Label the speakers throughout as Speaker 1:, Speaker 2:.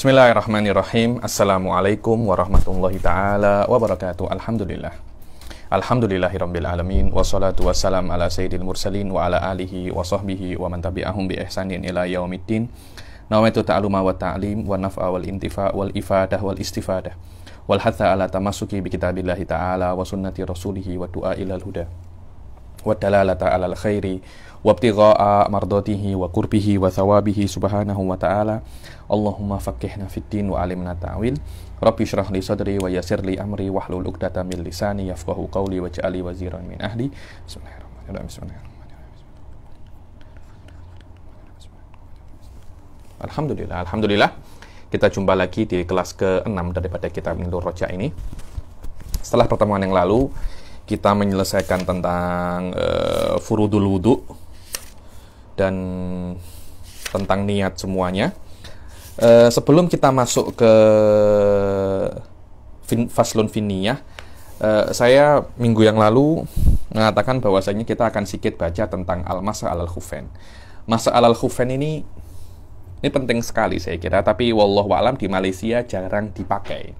Speaker 1: Bismillahirrahmanirrahim. Assalamualaikum warahmatullahi taala wabarakatuh. Alhamdulillah. Alhamdulillahirabbil alamin wassalatu wassalam ala sayyidil mursalin wa ala alihi wa sahbihi wa man tabi'ahum bi ihsanin ila yaumiddin. Nawaitu ta'aluma wa ta'lim wa naf'a wal intifa wal ifadah wal istifadah wal hatha ala tamasuki bi kitabillahi ta'ala wa sunnati rasulihi wa du'a ilal huda wa dalalata الخير khairi wa وقربه mardatihi wa وتعالى wa thawabihi subhanahu wa ta'ala Allahumma faqihna fid din wa alimna ta'wil Rabbi syrah li sadri wa yasir li amri wa hlul uqdata min lisani yafqahu qawli wa waziran min ahli Bismillahirrahmanirrahim Alhamdulillah, Alhamdulillah kita jumpa lagi di kelas ke-6 daripada kitab Nilur Roja ini. Setelah pertemuan yang lalu, kita menyelesaikan tentang uh, furudul wudhu dan tentang niat semuanya. Uh, sebelum kita masuk ke fin, faslun finiyah, uh, eh, saya minggu yang lalu mengatakan bahwasanya kita akan sedikit baca tentang al-masa al khufen. Masa al khufen ini ini penting sekali saya kira, tapi wallahualam di Malaysia jarang dipakai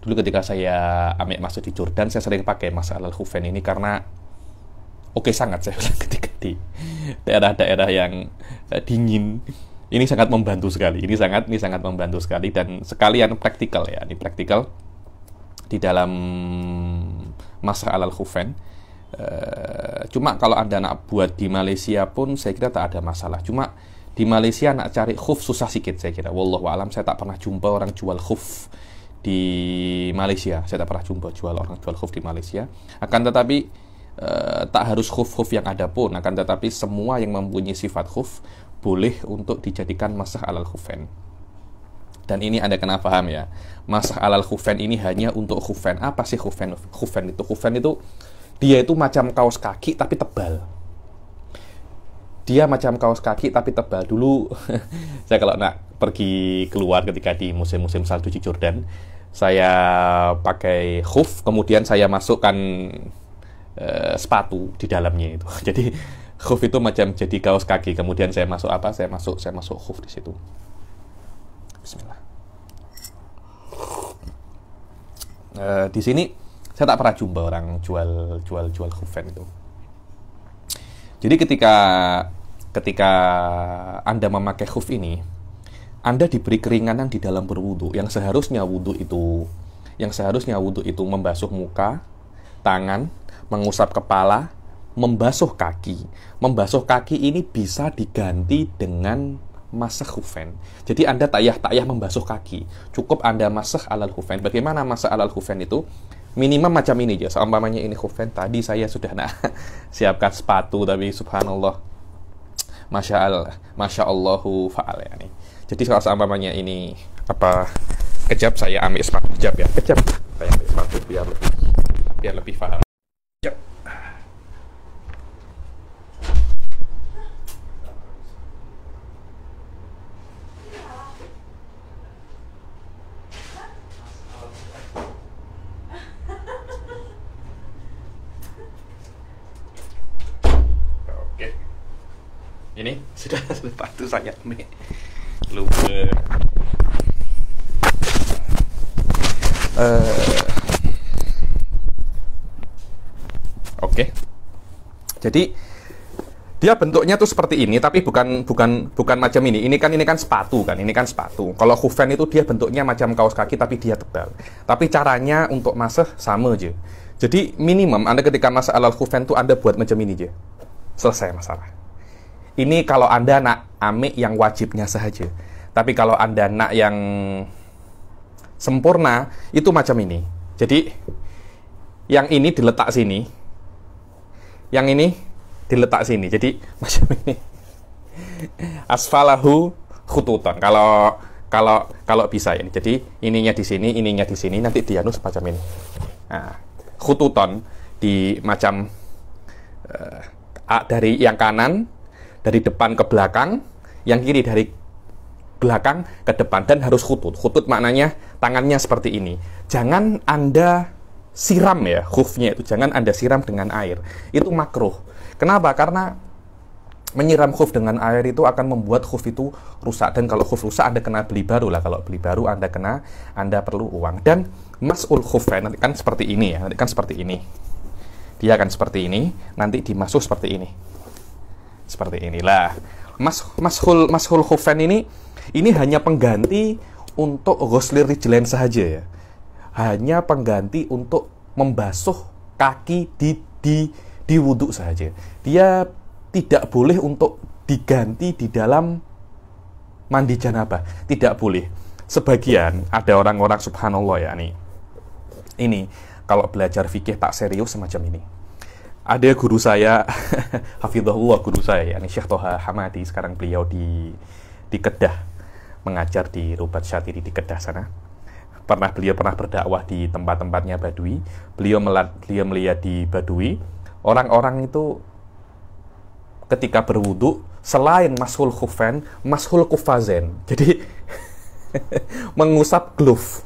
Speaker 1: dulu ketika saya ambil masuk di Jordan saya sering pakai masalah Al Hufen ini karena oke okay sangat saya bilang ketika di daerah-daerah yang eh, dingin ini sangat membantu sekali ini sangat ini sangat membantu sekali dan sekalian praktikal ya ini praktikal di dalam masa al khufen eh, cuma kalau anda nak buat di Malaysia pun saya kira tak ada masalah cuma di Malaysia nak cari khuf susah sedikit saya kira wallahualam saya tak pernah jumpa orang jual khuf di Malaysia. Saya tak pernah jumpa jual orang jual khuf di Malaysia. Akan tetapi eh, tak harus khuf-khuf yang ada pun, akan tetapi semua yang mempunyai sifat khuf boleh untuk dijadikan masah alal khufen. Dan ini ada kenapa paham ya. Masah alal khufen ini hanya untuk khufen. Apa sih khufen? Khufen itu khufen itu dia itu macam kaos kaki tapi tebal dia macam kaos kaki tapi tebal dulu saya kalau nak pergi keluar ketika di musim-musim salju di Jordan saya pakai hoof kemudian saya masukkan uh, sepatu di dalamnya itu jadi hoof itu macam jadi kaos kaki kemudian saya masuk apa saya masuk saya masuk hoof di situ Bismillah uh, di sini saya tak pernah jumpa orang jual jual jual hoof fan itu jadi ketika ketika anda memakai hoof ini anda diberi keringanan di dalam berwudu. Yang seharusnya wudu itu yang seharusnya wudu itu membasuh muka, tangan, mengusap kepala, membasuh kaki. Membasuh kaki ini bisa diganti dengan masah hufen. Jadi Anda tayah-tayah membasuh kaki. Cukup Anda masak alal hufen. Bagaimana masak alal hufen itu? Minimal macam ini aja. Seumpamanya ini hufen tadi saya sudah nah siapkan sepatu tapi subhanallah Masya Allah, Masya Allahu fa'al ya jadi kalau seumpamanya ini apa kejap saya ambil sepatu kejap ya kejap saya ambil sepatu biar lebih biar lebih paham kejap ini sudah sepatu saya Mei. Uh, Oke. Jadi dia bentuknya tuh seperti ini tapi bukan bukan bukan macam ini. Ini kan ini kan sepatu kan, ini kan sepatu. Kalau hufen itu dia bentuknya macam kaos kaki tapi dia tebal. Tapi caranya untuk masuk sama aja. Jadi minimum Anda ketika masuk alal hufen tuh Anda buat macam ini aja. Selesai masalah. Ini kalau Anda nak amik yang wajibnya saja. Tapi kalau Anda nak yang sempurna, itu macam ini. Jadi, yang ini diletak sini. Yang ini diletak sini. Jadi, macam ini. Asfalahu khututon. Kalau kalau kalau bisa ini. Jadi, ininya di sini, ininya di sini, nanti dianu semacam ini. Nah, khututon di macam uh, dari yang kanan dari depan ke belakang, yang kiri dari belakang ke depan dan harus khutut. Khutut maknanya tangannya seperti ini. Jangan Anda siram ya khufnya itu jangan Anda siram dengan air. Itu makruh. Kenapa? Karena menyiram khuf dengan air itu akan membuat khuf itu rusak dan kalau khuf rusak Anda kena beli baru lah. Kalau beli baru Anda kena Anda perlu uang dan masul khufnya nanti kan seperti ini ya. Nanti kan seperti ini. Dia akan seperti ini, nanti dimasuk seperti ini. Seperti inilah. Mas Mashul Mashul Hoven ini ini hanya pengganti untuk Rosli Rijlen saja ya. Hanya pengganti untuk membasuh kaki di di di wudhu saja. Dia tidak boleh untuk diganti di dalam mandi janabah. Tidak boleh. Sebagian ada orang-orang subhanallah ya nih. Ini kalau belajar fikih tak serius semacam ini ada guru saya, Hafidhullah guru saya, yakni Syekh Toha Hamadi, sekarang beliau di di Kedah, mengajar di Rubat Syatiri di Kedah sana. Pernah beliau pernah berdakwah di tempat-tempatnya Badui. Beliau melihat, beliau melihat di Badui, orang-orang itu ketika berwudu selain mashul kufen, mashul kufazen. Jadi mengusap glove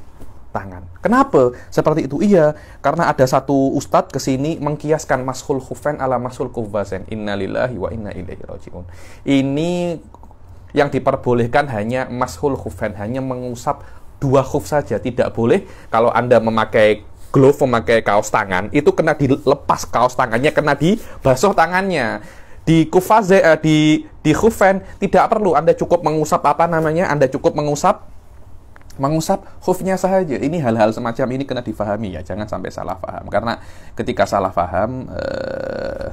Speaker 1: tangan. Kenapa? Seperti itu iya, karena ada satu ustadz kesini mengkiaskan mashul khufain ala mashul kufazen. Innalillahi wa inna ilaihi rajiun. Ini yang diperbolehkan hanya mashul khufain, hanya mengusap dua khuf saja. Tidak boleh kalau Anda memakai glove, memakai kaos tangan, itu kena dilepas kaos tangannya, kena di basuh tangannya di kufaze eh, di di khufen tidak perlu Anda cukup mengusap apa namanya Anda cukup mengusap mengusap hoofnya saja. Ini hal-hal semacam ini kena difahami ya, jangan sampai salah paham. Karena ketika salah paham, eh,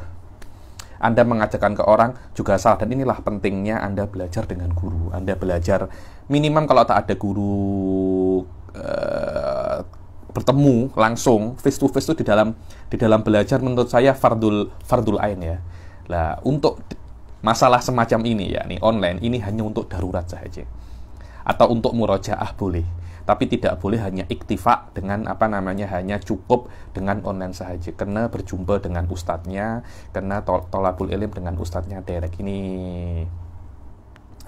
Speaker 1: Anda mengajarkan ke orang juga salah. Dan inilah pentingnya Anda belajar dengan guru. Anda belajar minimum kalau tak ada guru eh, bertemu langsung face to face itu di dalam di dalam belajar menurut saya fardul fardul ain ya. Lah untuk masalah semacam ini ya, nih online ini hanya untuk darurat saja atau untuk murojaah boleh tapi tidak boleh hanya iktifak dengan apa namanya hanya cukup dengan online saja kena berjumpa dengan ustadznya kena tol tolabul ilim dengan ustadznya derek ini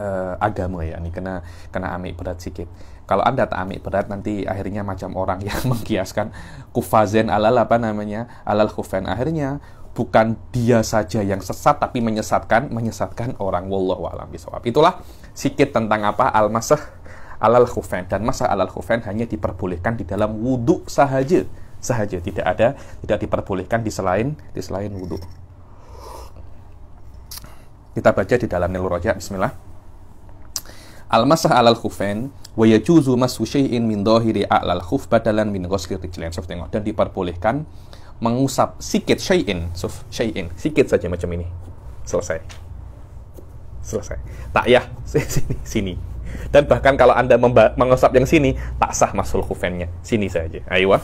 Speaker 1: uh, agama ya ini kena kena amik berat sedikit kalau anda tak amik berat nanti akhirnya macam orang yang mengkiaskan kufazen alal apa namanya alal kufen akhirnya bukan dia saja yang sesat tapi menyesatkan menyesatkan orang wallahu alam bisawab itulah sikit tentang apa almasah alal khufain dan masah alal khufain hanya diperbolehkan di dalam wudhu sahaja sahaja tidak ada tidak diperbolehkan di selain di selain wudhu kita baca di dalam nilu roja bismillah almasah alal khufain wa yajuzu masu syai'in min dhahiri a'lal khuf badalan min ghasli rijlain. Sof tengok dan diperbolehkan mengusap sikit syai'in, sof syai'in, sikit saja macam ini. Selesai selesai. Tak ya sini sini. Dan bahkan kalau Anda mengusap yang sini, tak sah masul khufennya. Sini saja. Ayo. Ah.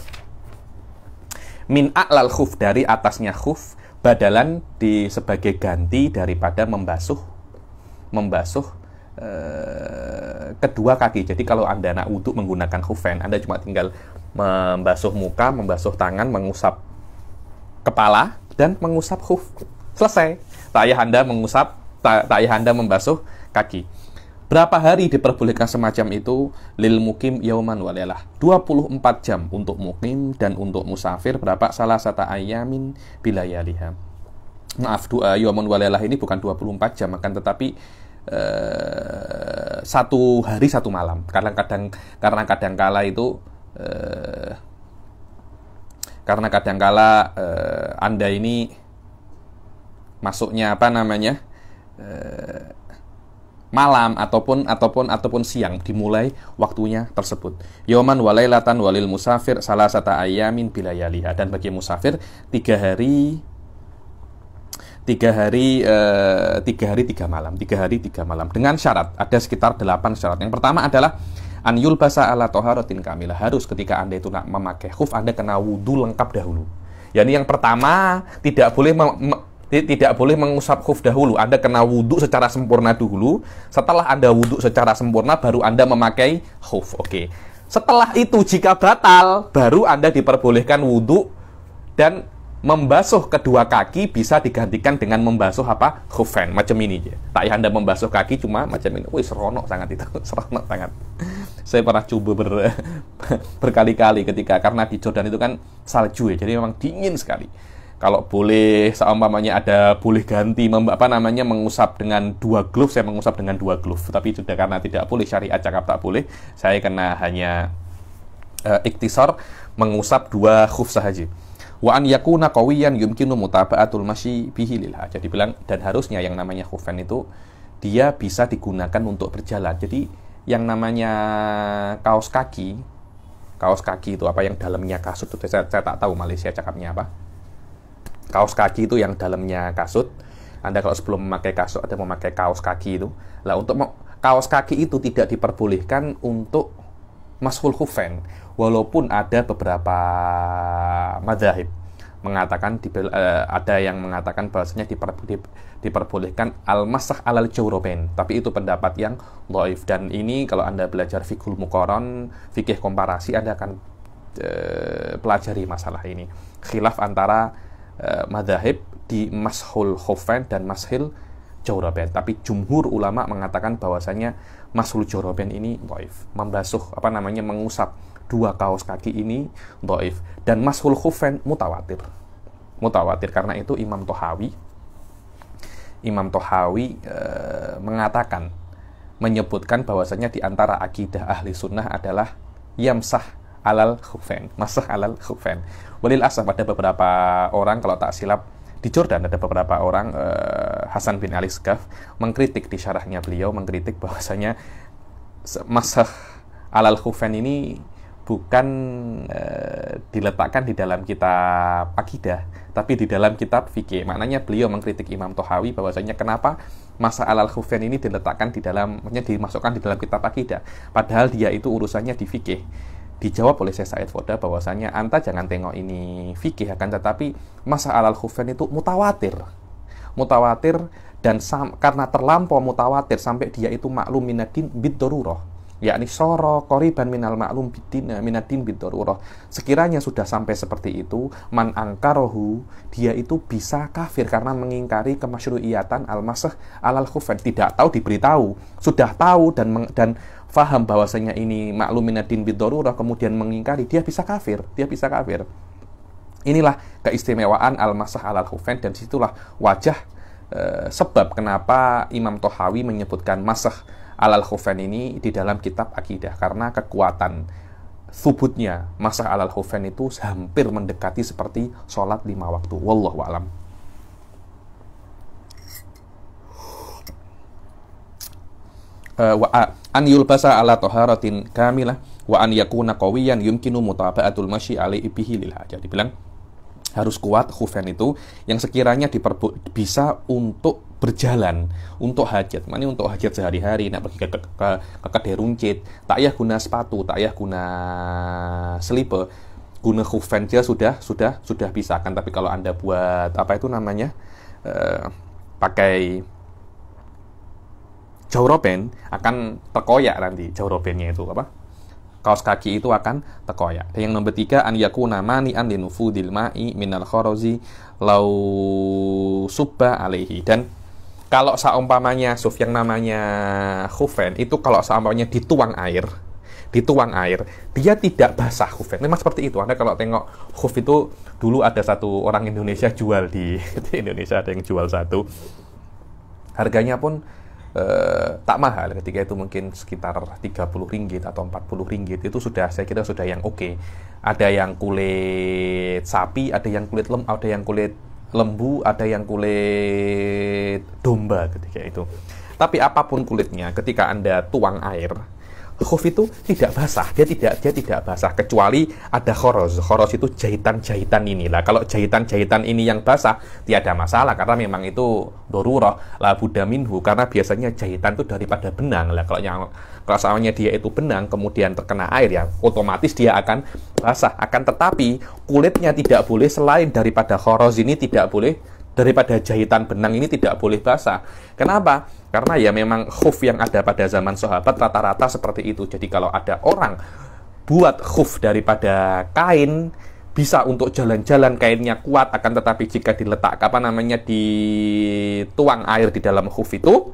Speaker 1: Min a'lal khuf dari atasnya khuf badalan di sebagai ganti daripada membasuh membasuh eh, kedua kaki. Jadi kalau Anda nak untuk menggunakan khufen, Anda cuma tinggal membasuh muka, membasuh tangan, mengusap kepala dan mengusap khuf. Selesai. tak Tayah Anda mengusap tak Anda membasuh kaki. Berapa hari diperbolehkan semacam itu? Lil mukim yauman walailah. 24 jam untuk mukim dan untuk musafir berapa? Salah satu ayamin bilayaliha. Maaf, dua eh, yauman walailah ini bukan 24 jam, akan tetapi eh, satu hari satu malam. Karena kadang karena kadang kala itu eh, karena kadang kala eh, Anda ini masuknya apa namanya? Eh, malam ataupun ataupun ataupun siang dimulai waktunya tersebut. Yoman walailatan walil musafir salah sata ayamin bilayaliha dan bagi musafir tiga hari tiga hari e, tiga hari tiga malam tiga hari tiga malam dengan syarat ada sekitar delapan syarat yang pertama adalah an yulbasa ala toharotin kamilah harus ketika anda itu nak memakai khuf anda kena wudhu lengkap dahulu Yani yang pertama tidak boleh tidak boleh mengusap khuf dahulu. Anda kena wudhu secara sempurna dulu. Setelah Anda wudhu secara sempurna, baru Anda memakai khuf. Oke. Setelah itu, jika batal, baru Anda diperbolehkan wudhu dan membasuh kedua kaki bisa digantikan dengan membasuh apa? Khufen, macam ini ya. Tak ya Anda membasuh kaki cuma macam ini. Wih, seronok sangat itu, seronok sangat. Saya pernah coba ber, berkali-kali ketika karena di Jordan itu kan salju ya, jadi memang dingin sekali kalau boleh seumpamanya ada boleh ganti apa namanya mengusap dengan dua glove saya mengusap dengan dua glove tapi sudah karena tidak boleh syariat cakap tak boleh saya kena hanya uh, iktisar mengusap dua khuf sahaja wa an yakuna qawiyan yumkinu mutaba'atul masyi bihi lilha jadi bilang dan harusnya yang namanya khufan itu dia bisa digunakan untuk berjalan jadi yang namanya kaos kaki kaos kaki itu apa yang dalamnya kasut itu saya, saya tak tahu Malaysia cakapnya apa kaos kaki itu yang dalamnya kasut. Anda kalau sebelum memakai kasut atau memakai kaos kaki itu. Lah untuk kaos kaki itu tidak diperbolehkan untuk masful kufen walaupun ada beberapa madzhab mengatakan eh, ada yang mengatakan bahasanya diper, diperbolehkan al masah alal jawroben tapi itu pendapat yang loif dan ini kalau anda belajar fikul mukoron fikih komparasi anda akan eh, pelajari masalah ini khilaf antara eh, madhab di mashul khofain dan mashil jawraben tapi jumhur ulama mengatakan bahwasanya mashul jawraben ini doif membasuh apa namanya mengusap dua kaos kaki ini doif dan mashul khofain mutawatir mutawatir karena itu Imam Tohawi Imam Tohawi eh, mengatakan menyebutkan bahwasanya di antara akidah ahli sunnah adalah yamsah alal khufain masah alal khufain Walil asaf ada beberapa orang kalau tak silap di Jordan ada beberapa orang uh, Hasan bin Ali Skaf mengkritik di syarahnya beliau mengkritik bahwasanya masa alal khufan ini bukan uh, diletakkan di dalam kitab akidah, tapi di dalam kitab fikih. Maknanya beliau mengkritik Imam Tohawi bahwasanya kenapa masa alal khufan ini diletakkan di dalamnya dimasukkan di dalam kitab akidah, padahal dia itu urusannya di fikih dijawab oleh Syekh Said Foda bahwasanya anta jangan tengok ini fikih akan tetapi masa alal khufain itu mutawatir mutawatir dan sam, karena terlampau mutawatir sampai dia itu maklum minadin bidoruroh yakni soro koriban minal maklum bidina eh, minadin bidoruroh sekiranya sudah sampai seperti itu man angkarohu dia itu bisa kafir karena mengingkari kemasyruiyatan al masah alal khufan tidak tahu diberitahu sudah tahu dan dan faham bahwasanya ini makluminatin bidorurah kemudian mengingkari dia bisa kafir dia bisa kafir inilah keistimewaan al-masah al kufain dan situlah wajah e, sebab kenapa Imam Tohawi menyebutkan masah al kufan ini di dalam kitab akidah karena kekuatan subutnya masah al kufan itu hampir mendekati seperti sholat lima waktu wallahu alam Eh, an yulbasa ala taharatin kamilah wa an yakuna qawiyan yumkinu mutaba'atul masyi alaihi bihi lil hajat. Dibilang harus kuat khufen itu yang sekiranya diperbu bisa untuk berjalan untuk hajat mana untuk hajat sehari-hari nak pergi ke ke, ke, ke, ke runcit tak yah guna sepatu tak yah guna slipper guna khufen dia sudah sudah sudah bisa kan tapi kalau anda buat apa itu namanya uh, pakai jawroben akan terkoyak nanti jawrobennya itu apa kaos kaki itu akan terkoyak dan yang nomor tiga an yakuna mani'an dilmai min minal khorozi lau suba alaihi dan kalau seumpamanya suf yang namanya kufen itu kalau seumpamanya dituang air dituang air dia tidak basah kufen. memang seperti itu anda kalau tengok huf itu dulu ada satu orang Indonesia jual di, di Indonesia ada yang jual satu harganya pun eh, tak mahal ketika itu mungkin sekitar 30 ringgit atau 40 ringgit itu sudah saya kira sudah yang oke okay. ada yang kulit sapi ada yang kulit lem ada yang kulit lembu ada yang kulit domba ketika itu tapi apapun kulitnya ketika anda tuang air khuf itu tidak basah dia tidak dia tidak basah kecuali ada khoros khoros itu jahitan-jahitan inilah kalau jahitan-jahitan ini yang basah tiada masalah karena memang itu doruroh lah buddha minhu karena biasanya jahitan itu daripada benang lah kalau yang kalau soalnya dia itu benang kemudian terkena air ya otomatis dia akan basah akan tetapi kulitnya tidak boleh selain daripada khoros ini tidak boleh daripada jahitan benang ini tidak boleh basah. Kenapa? Karena ya memang khuf yang ada pada zaman sahabat rata-rata seperti itu. Jadi kalau ada orang buat khuf daripada kain bisa untuk jalan-jalan kainnya kuat akan tetapi jika diletak apa namanya dituang air di dalam khuf itu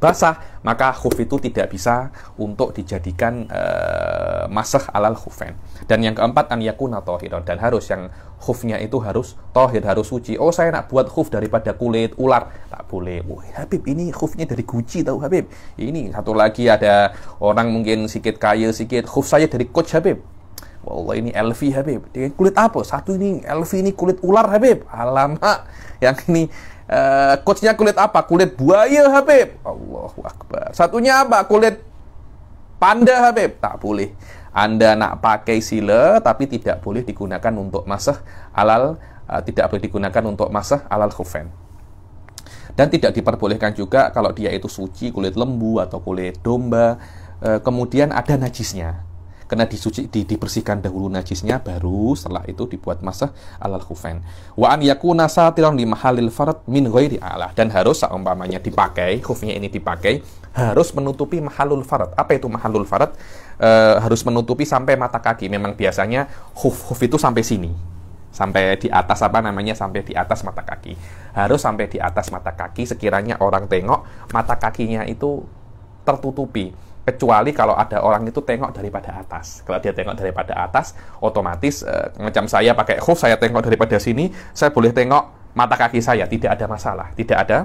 Speaker 1: basah maka khuf itu tidak bisa untuk dijadikan uh, masah alal khufen dan yang keempat an yakuna tohiron dan harus yang khufnya itu harus tohir, harus suci. Oh, saya nak buat khuf daripada kulit ular. Tak boleh. Wah Habib, ini khufnya dari guci tahu Habib. Ini satu lagi ada orang mungkin sikit kaya, sikit khuf saya dari Coach Habib. Wallah ini Elvi Habib. Dia kulit apa? Satu ini Elvi ini kulit ular Habib. Alamak. Yang ini uh, coachnya kulit apa? Kulit buaya Habib. Allahu Akbar. Satunya apa? Kulit panda Habib. Tak boleh. Anda nak pakai sile tapi tidak boleh digunakan untuk masah alal eh, tidak boleh digunakan untuk masah alal khufen. Dan tidak diperbolehkan juga kalau dia itu suci kulit lembu atau kulit domba eh, kemudian ada najisnya. Kena disuci, di, dibersihkan dahulu najisnya baru setelah itu dibuat masah alal kufen Wa an yakuna satiran di mahalil farad min ghairi alah dan harus seumpamanya dipakai khufnya ini dipakai harus menutupi mahalul farad. Apa itu mahalul farad? uh, harus menutupi sampai mata kaki. Memang biasanya hoof hoof itu sampai sini, sampai di atas apa namanya sampai di atas mata kaki. Harus sampai di atas mata kaki sekiranya orang tengok mata kakinya itu tertutupi kecuali kalau ada orang itu tengok daripada atas. Kalau dia tengok daripada atas, otomatis eh, macam saya pakai hoof, saya tengok daripada sini, saya boleh tengok mata kaki saya, tidak ada masalah, tidak ada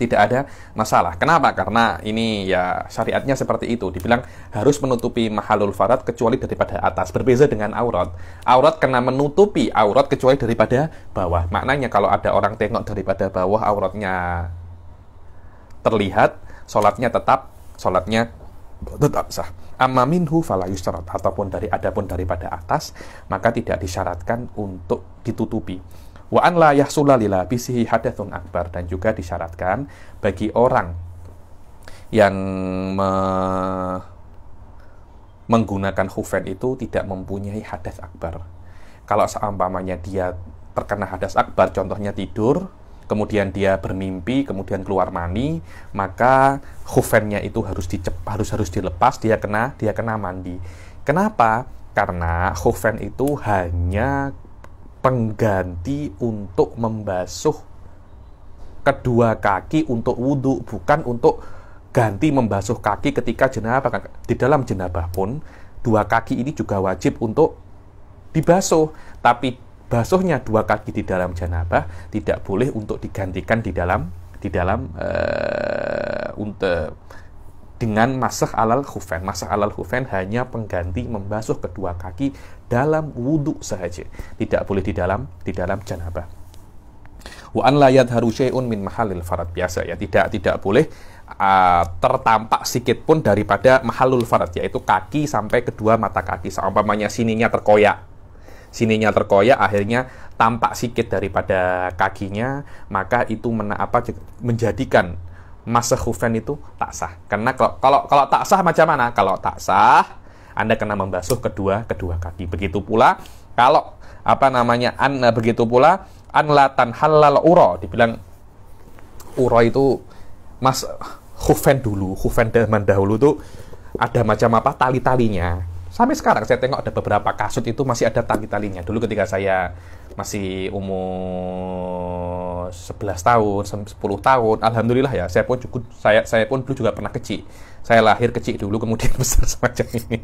Speaker 1: tidak ada masalah. Kenapa? Karena ini ya syariatnya seperti itu. Dibilang harus menutupi mahalul farad kecuali daripada atas. Berbeza dengan aurat. Aurat kena menutupi aurat kecuali daripada bawah. Maknanya kalau ada orang tengok daripada bawah auratnya terlihat, sholatnya tetap, sholatnya tetap sah. Amma minhu fala Ataupun dari adapun daripada atas, maka tidak disyaratkan untuk ditutupi. Wa an la lila bisihi hadathun akbar dan juga disyaratkan bagi orang yang me menggunakan hufen itu tidak mempunyai hadas akbar. Kalau seumpamanya dia terkena hadas akbar, contohnya tidur, kemudian dia bermimpi, kemudian keluar mani, maka hufennya itu harus dicep, harus harus dilepas, dia kena dia kena mandi. Kenapa? Karena hufen itu hanya pengganti untuk membasuh kedua kaki untuk wudhu, bukan untuk ganti membasuh kaki ketika jenabah. Di dalam jenabah pun, dua kaki ini juga wajib untuk dibasuh. Tapi basuhnya dua kaki di dalam jenabah tidak boleh untuk digantikan di dalam di dalam uh, untuk dengan masah alal khufain. Masah alal khufain hanya pengganti membasuh kedua kaki dalam wudhu saja. Tidak boleh di dalam di dalam janabah. Wa an la yadharu syai'un min mahalil farad biasa ya. Tidak tidak boleh uh, tertampak sedikit pun daripada mahalul farad yaitu kaki sampai kedua mata kaki. Seumpamanya sininya terkoyak. Sininya terkoyak akhirnya tampak sedikit daripada kakinya, maka itu mena apa menjadikan masa hufen itu tak sah. Karena kalau kalau, kalau tak sah macam mana? Kalau tak sah, Anda kena membasuh kedua kedua kaki. Begitu pula kalau apa namanya an eh, begitu pula an latan halal uro dibilang uro itu mas eh, hufen dulu hufen dahulu tuh ada macam apa tali-talinya sampai sekarang saya tengok ada beberapa kasut itu masih ada tali-talinya. Dulu ketika saya masih umur 11 tahun, 10 tahun, alhamdulillah ya, saya pun cukup saya saya pun dulu juga pernah kecil. Saya lahir kecil dulu kemudian besar semacam ini.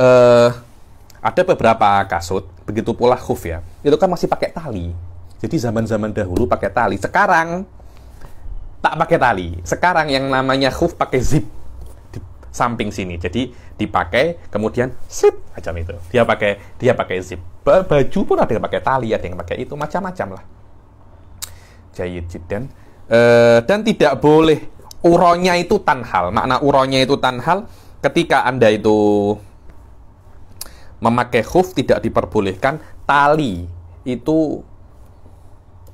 Speaker 1: uh, eh, ada beberapa kasut, begitu pula khuf ya. Itu kan masih pakai tali jadi zaman-zaman dahulu pakai tali. Sekarang tak pakai tali. Sekarang yang namanya khuf pakai zip di samping sini. Jadi dipakai kemudian zip macam itu. Dia pakai dia pakai zip. Baju pun ada yang pakai tali, ada yang pakai itu macam-macam lah. Jayid jidan. E, eh, dan tidak boleh uronya itu tanhal. Makna uronya itu tanhal ketika Anda itu memakai khuf tidak diperbolehkan tali itu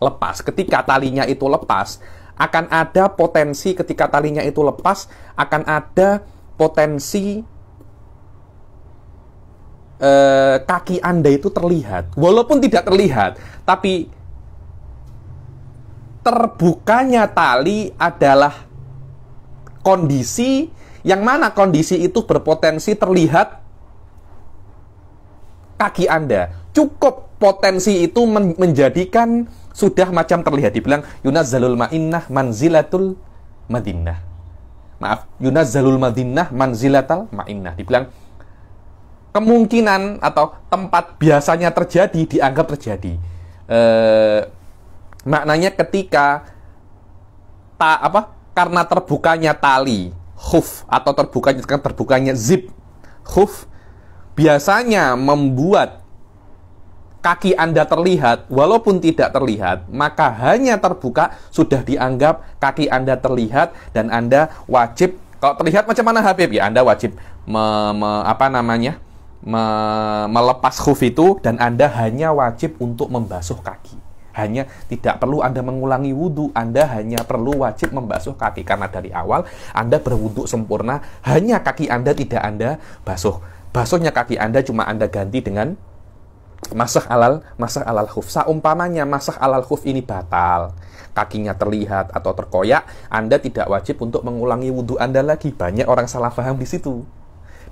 Speaker 1: lepas, ketika talinya itu lepas, akan ada potensi ketika talinya itu lepas, akan ada potensi eh, kaki Anda itu terlihat. Walaupun tidak terlihat, tapi terbukanya tali adalah kondisi yang mana kondisi itu berpotensi terlihat kaki Anda. Cukup potensi itu menjadikan sudah macam terlihat dibilang Zalul ma'innah manzilatul Madinah Maaf, Zalul Madinah Manzilatul ma'innah. Dibilang kemungkinan atau tempat biasanya terjadi dianggap terjadi. E, maknanya ketika ta apa karena terbukanya tali hoof atau terbukanya terbukanya zip hoof biasanya membuat kaki Anda terlihat, walaupun tidak terlihat, maka hanya terbuka sudah dianggap kaki Anda terlihat dan Anda wajib kalau terlihat macam mana Habib ya Anda wajib me, me, apa namanya me, melepas khuf itu dan Anda hanya wajib untuk membasuh kaki hanya tidak perlu Anda mengulangi wudhu Anda hanya perlu wajib membasuh kaki karena dari awal Anda berwudhu sempurna hanya kaki Anda tidak Anda basuh basuhnya kaki Anda cuma Anda ganti dengan Masak alal, masak alal khuf. seumpamanya masak alal khuf ini batal, kakinya terlihat atau terkoyak, Anda tidak wajib untuk mengulangi wudhu Anda lagi. Banyak orang salah paham di situ.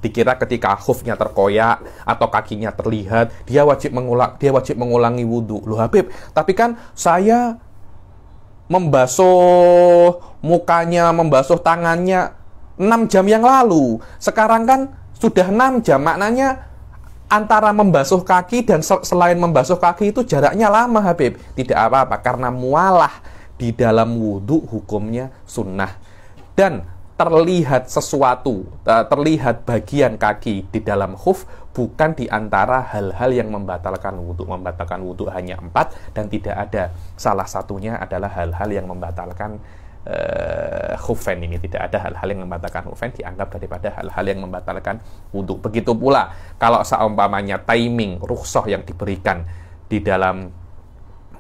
Speaker 1: Dikira ketika khufnya terkoyak atau kakinya terlihat, dia wajib mengulang, dia wajib mengulangi wudhu. Loh Habib, tapi kan saya membasuh mukanya, membasuh tangannya 6 jam yang lalu. Sekarang kan sudah 6 jam, maknanya antara membasuh kaki dan selain membasuh kaki itu jaraknya lama Habib. Tidak apa-apa karena mualah di dalam wudhu hukumnya sunnah. Dan terlihat sesuatu, e, terlihat bagian kaki di dalam khuf bukan di antara hal-hal yang membatalkan wudhu. Membatalkan wudhu hanya empat dan tidak ada salah satunya adalah hal-hal yang membatalkan uh, eh, Hufen ini tidak ada hal-hal yang membatalkan Hufen dianggap daripada hal-hal yang membatalkan wudhu. Begitu pula kalau seumpamanya timing rukshoh yang diberikan di dalam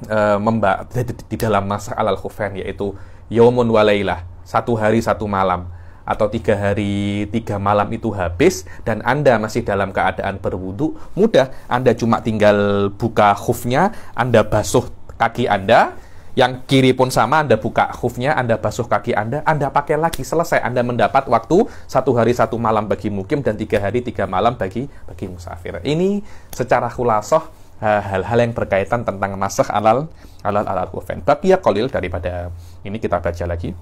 Speaker 1: uh, memba di, di, di dalam masa alal Hufen yaitu Yomun walailah satu hari satu malam atau tiga hari tiga malam itu habis dan anda masih dalam keadaan berwudhu mudah anda cuma tinggal buka khufnya anda basuh kaki anda yang kiri pun sama, Anda buka kufnya, Anda basuh kaki Anda, Anda pakai lagi, selesai. Anda mendapat waktu satu hari satu malam bagi mukim dan tiga hari tiga malam bagi bagi musafir. Ini secara khulasoh eh, hal-hal yang berkaitan tentang masak alal alal alal kufen. Tapi ya kolil daripada ini kita baca lagi.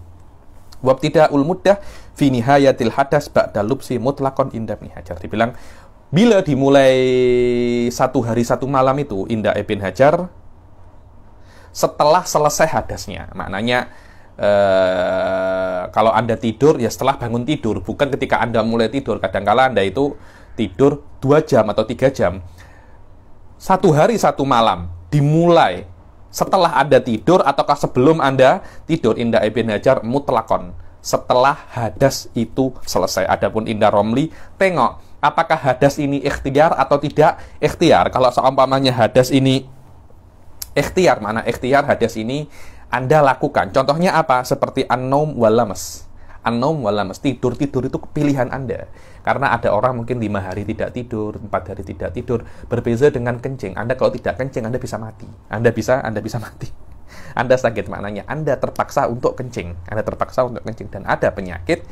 Speaker 1: Wab ul ulmudah fi nihayatil hadas ba'da mutlakon indah hajar. Dibilang bila dimulai satu hari satu malam itu Indah Ibn Hajar setelah selesai hadasnya. Maknanya eh, kalau Anda tidur ya setelah bangun tidur, bukan ketika Anda mulai tidur. Kadangkala Anda itu tidur dua jam atau tiga jam. Satu hari satu malam dimulai setelah Anda tidur ataukah sebelum Anda tidur Indah Ibn Hajar mutlakon setelah hadas itu selesai. Adapun Indah Romli tengok apakah hadas ini ikhtiar atau tidak ikhtiar. Kalau seumpamanya hadas ini Ikhtiar, mana ikhtiar hadis ini Anda lakukan. Contohnya apa? Seperti anom walames. Anom walames, tidur-tidur itu pilihan Anda. Karena ada orang mungkin lima hari tidak tidur, empat hari tidak tidur. Berbeza dengan kencing. Anda kalau tidak kencing, Anda bisa mati. Anda bisa, Anda bisa mati. Anda sakit maknanya. Anda terpaksa untuk kencing. Anda terpaksa untuk kencing. Dan ada penyakit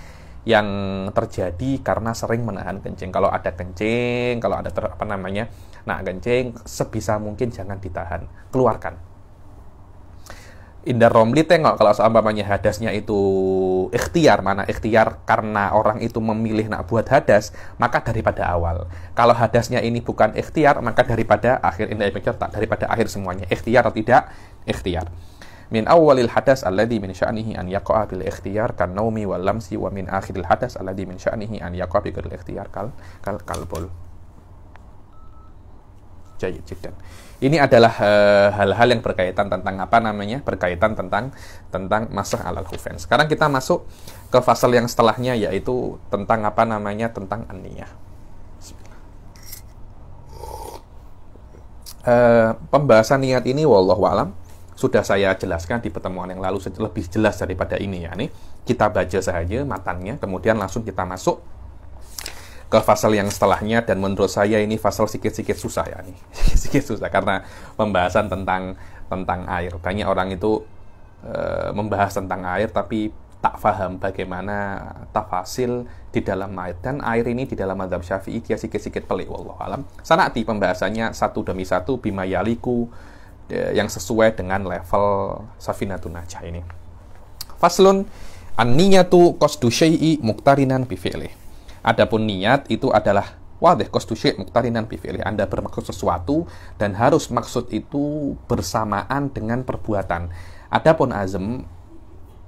Speaker 1: yang terjadi karena sering menahan kencing. Kalau ada kencing, kalau ada ter, apa namanya, nah kencing sebisa mungkin jangan ditahan, keluarkan. Indar Romli tengok kalau seumpamanya hadasnya itu ikhtiar mana ikhtiar karena orang itu memilih nak buat hadas maka daripada awal kalau hadasnya ini bukan ikhtiar maka daripada akhir Indar tak daripada akhir semuanya ikhtiar atau tidak ikhtiar min awalil hadas alladhi min sya'nihi an yaqa'a bil ikhtiyar kan naumi wal lamsi wa min akhiril hadas alladhi min sya'nihi an yaqa'a bil ikhtiyar kal kal kalbol jayid jiddan ini adalah eh, hal-hal uh, yang berkaitan tentang apa namanya berkaitan tentang tentang masa alal hufen sekarang kita masuk ke fasal yang setelahnya yaitu tentang apa namanya tentang aniyah uh, eh, pembahasan niat ini wallahu alam sudah saya jelaskan di pertemuan yang lalu lebih jelas daripada ini ya. Ini kita baca saja matanya, kemudian langsung kita masuk ke pasal yang setelahnya dan menurut saya ini pasal sedikit-sedikit susah ya nih. Sedikit susah karena pembahasan tentang tentang air. Banyak orang itu e, membahas tentang air tapi tak paham bagaimana tafasil di dalam air dan air ini di dalam madhab syafi'i dia sedikit-sedikit pelik wallahualam sanati pembahasannya satu demi satu bimayaliku Ya, yang sesuai dengan level safinatun najah ini. Faslun an-niyatu qasdu syai'i muktarinan bi fi'li. Adapun niat itu adalah wadih qasdu syai' muktarinan bi fi'li. Anda bermaksud sesuatu dan harus maksud itu bersamaan dengan perbuatan. Adapun azm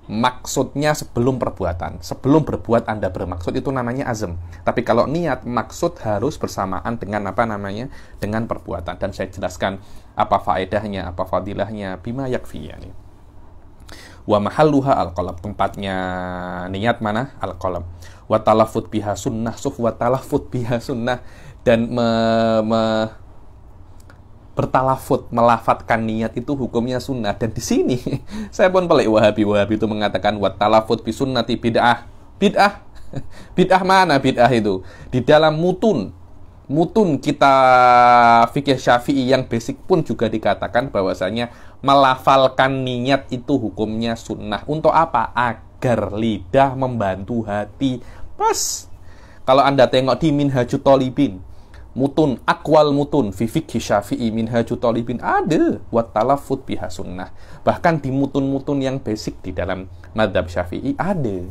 Speaker 1: maksudnya sebelum perbuatan. Sebelum berbuat Anda bermaksud itu namanya azam. Tapi kalau niat, maksud harus bersamaan dengan apa namanya? Dengan perbuatan. Dan saya jelaskan apa faedahnya, apa fadilahnya, bima ya nih. Wa mahalluha al Tempatnya niat mana? al -qalam. Wa talafut biha sunnah. Suf wa talafut biha sunnah. Dan me, me, bertalafut melafatkan niat itu hukumnya sunnah dan di sini saya pun pelik wahabi wahabi itu mengatakan wat talafut bi sunnati bid'ah bid'ah bid'ah mana bid'ah itu di dalam mutun mutun kita fikih syafi'i yang basic pun juga dikatakan bahwasanya melafalkan niat itu hukumnya sunnah untuk apa agar lidah membantu hati pas kalau anda tengok di minhajut tolibin mutun akwal mutun fi fikhi syafi'i min talibin ada wa talafut biha sunnah bahkan di mutun-mutun yang basic di dalam madhab syafi'i ada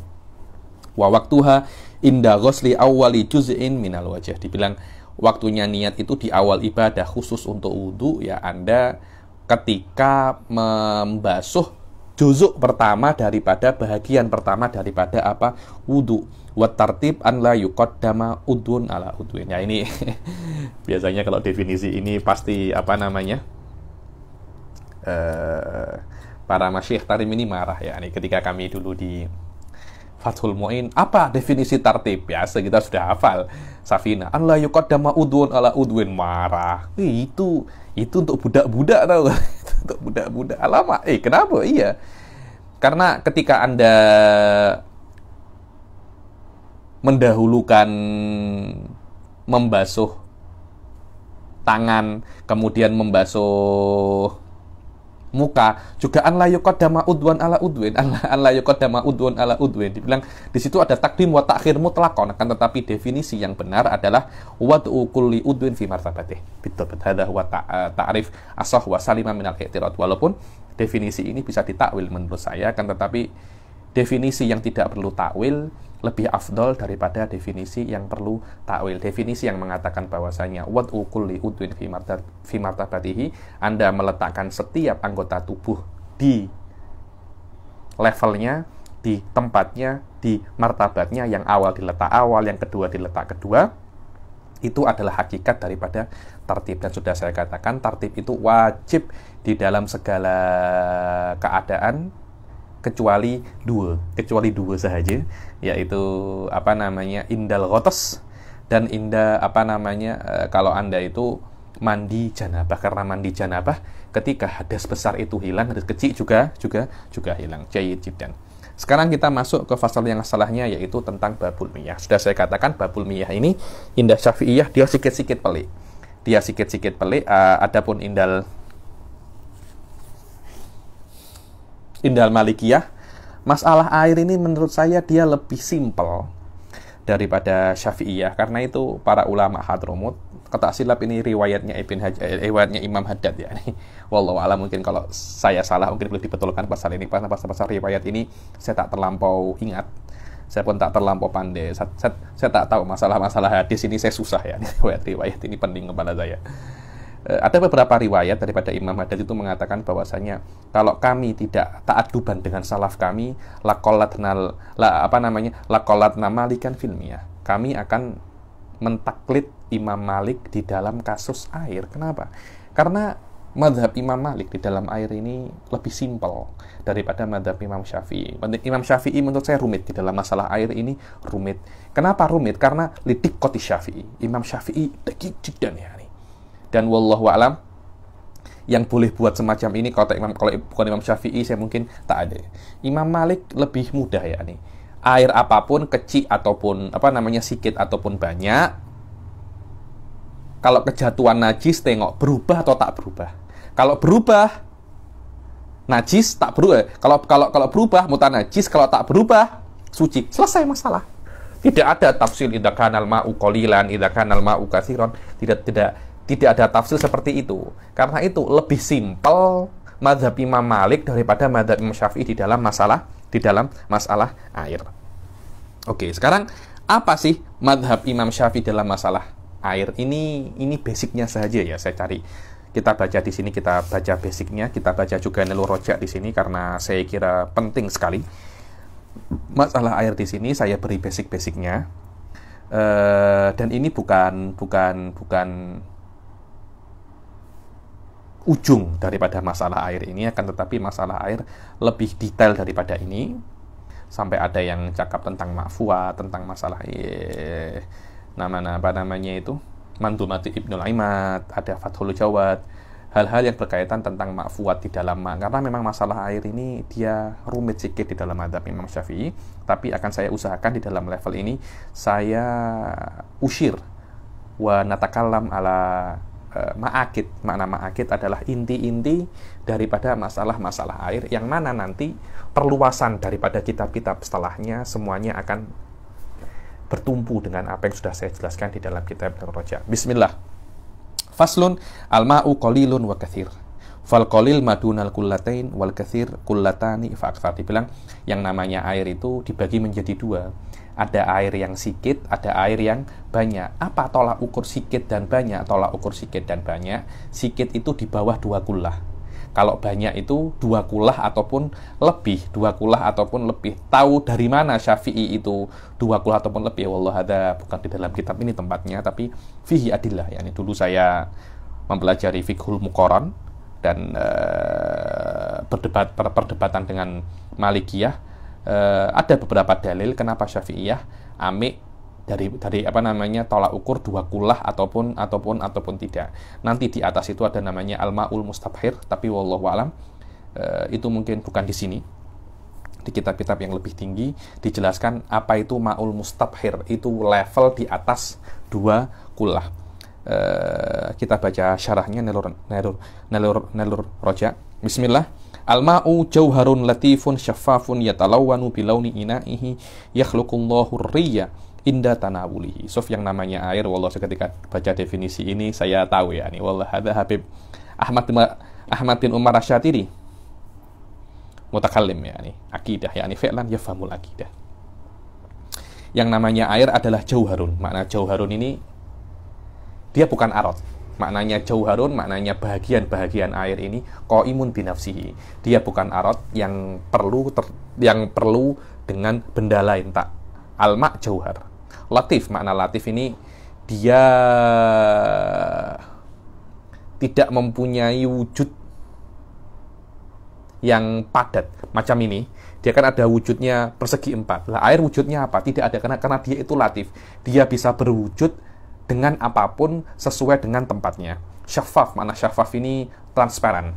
Speaker 1: wa waktuha inda ghusli awwali juz'in minal wajah dibilang waktunya niat itu di awal ibadah khusus untuk wudhu ya anda ketika membasuh juzuk pertama daripada bahagian pertama daripada apa wudhu tartib an la yuqaddama udun ala udwin ya ini biasanya kalau definisi ini pasti apa namanya eh, para masyih tarim ini marah ya ini ketika kami dulu di Fathul Mu'in. Apa definisi tartib? ya kita sudah hafal. Safina, Allah yukadama udwun ala udwin marah. Eh, itu itu untuk budak-budak tau itu untuk budak-budak. Alamak, ah, eh kenapa? Iya. Karena ketika Anda mendahulukan membasuh tangan, kemudian membasuh muka juga an la yuqaddama udwan ala udwin an la yuqaddama udwan ala udwin dibilang di situ ada takdim wa takhir mutlaqan akan tetapi definisi yang benar adalah wad'u kulli udwin fi martabatih betul hadha wa eh, ta'rif asah wa salima al i'tirad walaupun definisi ini bisa ditakwil menurut saya akan tetapi definisi yang tidak perlu takwil lebih afdol daripada definisi yang perlu takwil. Definisi yang mengatakan bahwasanya wat ukuli udwin fi martabatihi, Anda meletakkan setiap anggota tubuh di levelnya, di tempatnya, di martabatnya yang awal diletak awal, yang kedua diletak kedua, itu adalah hakikat daripada tertib dan sudah saya katakan tertib itu wajib di dalam segala keadaan kecuali dua, kecuali dua saja, yaitu apa namanya indal Rotos dan inda apa namanya eh, kalau anda itu mandi janabah karena mandi janabah ketika hadas besar itu hilang hadas kecil juga juga juga hilang jayid jidan sekarang kita masuk ke pasal yang salahnya yaitu tentang babul miyah sudah saya katakan babul miyah ini indah syafi'iyah dia sikit-sikit pelik dia sikit-sikit pelik uh, adapun indal Indal Malikiyah, masalah air ini menurut saya dia lebih simpel daripada Syafi'iyah karena itu para ulama hadromut kata silap ini riwayatnya Ibn Haj eh, riwayatnya Imam Haddad ya ini walau alam mungkin kalau saya salah mungkin perlu dibetulkan pasal ini Pasal, pasal pasal riwayat ini saya tak terlampau ingat saya pun tak terlampau pandai saya, saya, saya tak tahu masalah-masalah hadis ini saya susah ya riwayat riwayat ini penting kepada saya Eh, ada beberapa riwayat daripada Imam Haddad itu mengatakan bahwasanya kalau kami tidak taat duban dengan salaf kami lakolatna la, apa namanya lakolatna malikan filmiah kami akan mentaklit Imam Malik di dalam kasus air kenapa karena madhab Imam Malik di dalam air ini lebih simpel daripada madhab Imam Syafi'i. Imam Syafi'i menurut saya rumit di dalam masalah air ini rumit. Kenapa rumit? Karena lidik koti Syafi'i. Imam Syafi'i dekik ya dan wallahu alam yang boleh buat semacam ini kalau imam kalau bukan imam syafi'i saya mungkin tak ada imam malik lebih mudah ya nih air apapun kecil ataupun apa namanya sikit ataupun banyak kalau kejatuhan najis tengok berubah atau tak berubah kalau berubah najis tak berubah kalau kalau kalau berubah mutan najis kalau tak berubah suci selesai masalah tidak ada tafsir idakan kanal ma'u kolilan idza kanal ma'u kasiron tidak tidak tidak ada tafsir seperti itu. Karena itu lebih simpel madhab Imam Malik daripada madhab Imam Syafi'i di dalam masalah di dalam masalah air. Oke, sekarang apa sih madhab Imam Syafi'i dalam masalah air? Ini ini basicnya saja ya saya cari. Kita baca di sini, kita baca basicnya, kita baca juga nelu rojak di sini karena saya kira penting sekali. Masalah air di sini saya beri basic-basicnya. Uh, dan ini bukan bukan bukan ujung daripada masalah air ini akan tetapi masalah air lebih detail daripada ini sampai ada yang cakap tentang mafua tentang masalah eh, nama apa namanya itu mati ibnul aimat ada fathul jawad hal-hal yang berkaitan tentang makfuat di dalam mak karena memang masalah air ini dia rumit sedikit di dalam adab Imam Syafi'i tapi akan saya usahakan di dalam level ini saya usir wa natakalam ala Eh, ma'akid. Makna ma'akid adalah inti-inti daripada masalah-masalah air yang mana nanti perluasan daripada kitab-kitab setelahnya semuanya akan bertumpu dengan apa yang sudah saya jelaskan di dalam kitab Ibnu Bismillah. Faslun al-ma'u qalilun wa kathir. Fal qalil madunal kullatain wal kathir kullatani fa'akfar. Dibilang yang namanya air itu dibagi menjadi dua ada air yang sikit, ada air yang banyak. Apa tolak ukur sikit dan banyak? Tolak ukur sikit dan banyak. Sikit itu di bawah dua kulah. Kalau banyak itu dua kulah ataupun lebih, dua kulah ataupun lebih. Tahu dari mana Syafi'i itu dua kulah ataupun lebih? Wallah ada bukan di dalam kitab ini tempatnya, tapi fihi adillah. Yani dulu saya mempelajari fikhul mukoron dan ee, eh, berdebat per, perdebatan dengan Malikiyah eh, ada beberapa dalil kenapa Syafi'iyah amik dari dari apa namanya tolak ukur dua kulah ataupun ataupun ataupun tidak. Nanti di atas itu ada namanya al-maul mustabhir tapi wallahu alam e, itu mungkin bukan di sini di kitab-kitab yang lebih tinggi dijelaskan apa itu maul mustabhir itu level di atas dua kulah e, kita baca syarahnya nelur nelur nelur nelur roja Bismillah Al-ma'u jauharun latifun syaffafun yatalawanu bilawni ina'ihi yakhluqullahu riya inda tanawulihi. Sof yang namanya air, wallah seketika baca definisi ini saya tahu ya nih. Wallah ada Habib Ahmad Ahmad bin Umar Asyatiri. Mutakallim ya nih, akidah ya nih fi'lan yafhamul akidah. Yang namanya air adalah jauharun. Makna jauharun ini dia bukan arot maknanya jauharun maknanya bahagian-bahagian air ini imun binafsihi dia bukan arot yang perlu ter, yang perlu dengan benda lain tak almak jauhar latif makna latif ini dia tidak mempunyai wujud yang padat macam ini dia kan ada wujudnya persegi empat lah air wujudnya apa tidak ada karena karena dia itu latif dia bisa berwujud dengan apapun sesuai dengan tempatnya. Syafaf, mana syafaf ini transparan.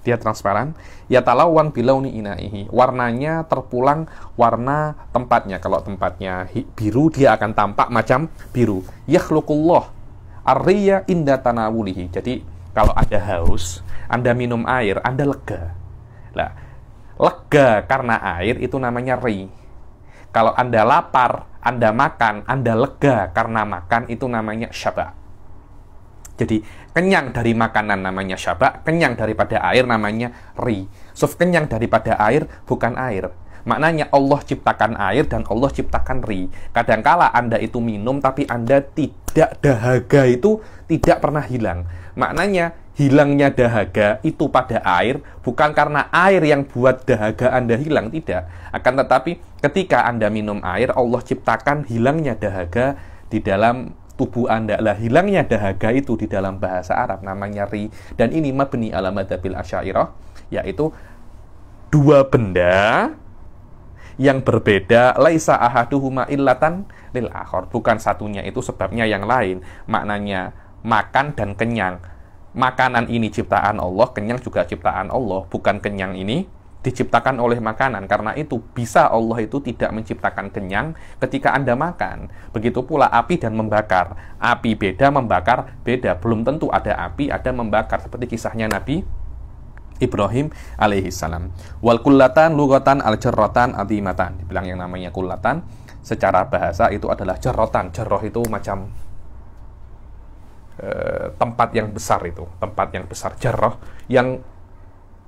Speaker 1: Dia transparan. Ya talawan bilauni inaihi. Warnanya terpulang warna tempatnya. Kalau tempatnya biru, dia akan tampak macam biru. Ya Yakhluqullah arriya inda tanawulihi. Jadi, kalau ada haus, Anda minum air, Anda lega. Lah lega karena air itu namanya ri kalau Anda lapar, Anda makan, Anda lega karena makan itu namanya syaba. Jadi kenyang dari makanan namanya syaba, kenyang daripada air namanya ri. So kenyang daripada air bukan air. Maknanya Allah ciptakan air dan Allah ciptakan ri. Kadangkala Anda itu minum tapi Anda tidak dahaga itu tidak pernah hilang. Maknanya hilangnya dahaga itu pada air bukan karena air yang buat dahaga Anda hilang tidak akan tetapi ketika Anda minum air Allah ciptakan hilangnya dahaga di dalam tubuh Anda lah hilangnya dahaga itu di dalam bahasa Arab namanya ri dan ini mabni ala madhabil asyairah yaitu dua benda yang berbeda laisa ahaduhuma illatan lil akhor bukan satunya itu sebabnya yang lain maknanya makan dan kenyang makanan ini ciptaan Allah, kenyang juga ciptaan Allah, bukan kenyang ini diciptakan oleh makanan. Karena itu bisa Allah itu tidak menciptakan kenyang ketika Anda makan. Begitu pula api dan membakar. Api beda, membakar beda. Belum tentu ada api, ada membakar. Seperti kisahnya Nabi Ibrahim alaihissalam. Wal kullatan lugatan al jarrotan adimatan. Dibilang yang namanya kullatan secara bahasa itu adalah jarrotan. Jarroh itu macam Eh, tempat yang besar itu, tempat yang besar jarah yang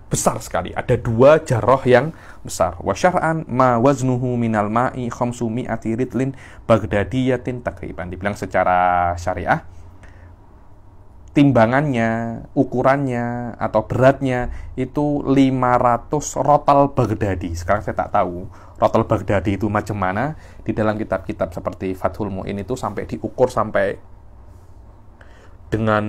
Speaker 1: besar sekali. Ada dua jarah yang besar. Wasyar'an ma waznuhu minal ma'i khamsumi atiritlin bagdadiyatin takriban. Dibilang secara syariah, timbangannya, ukurannya atau beratnya itu 500 rotal Baghdadi. Sekarang saya tak tahu rotal Baghdadi itu macam mana. Di dalam kitab-kitab seperti Fathul Muin itu sampai diukur sampai dengan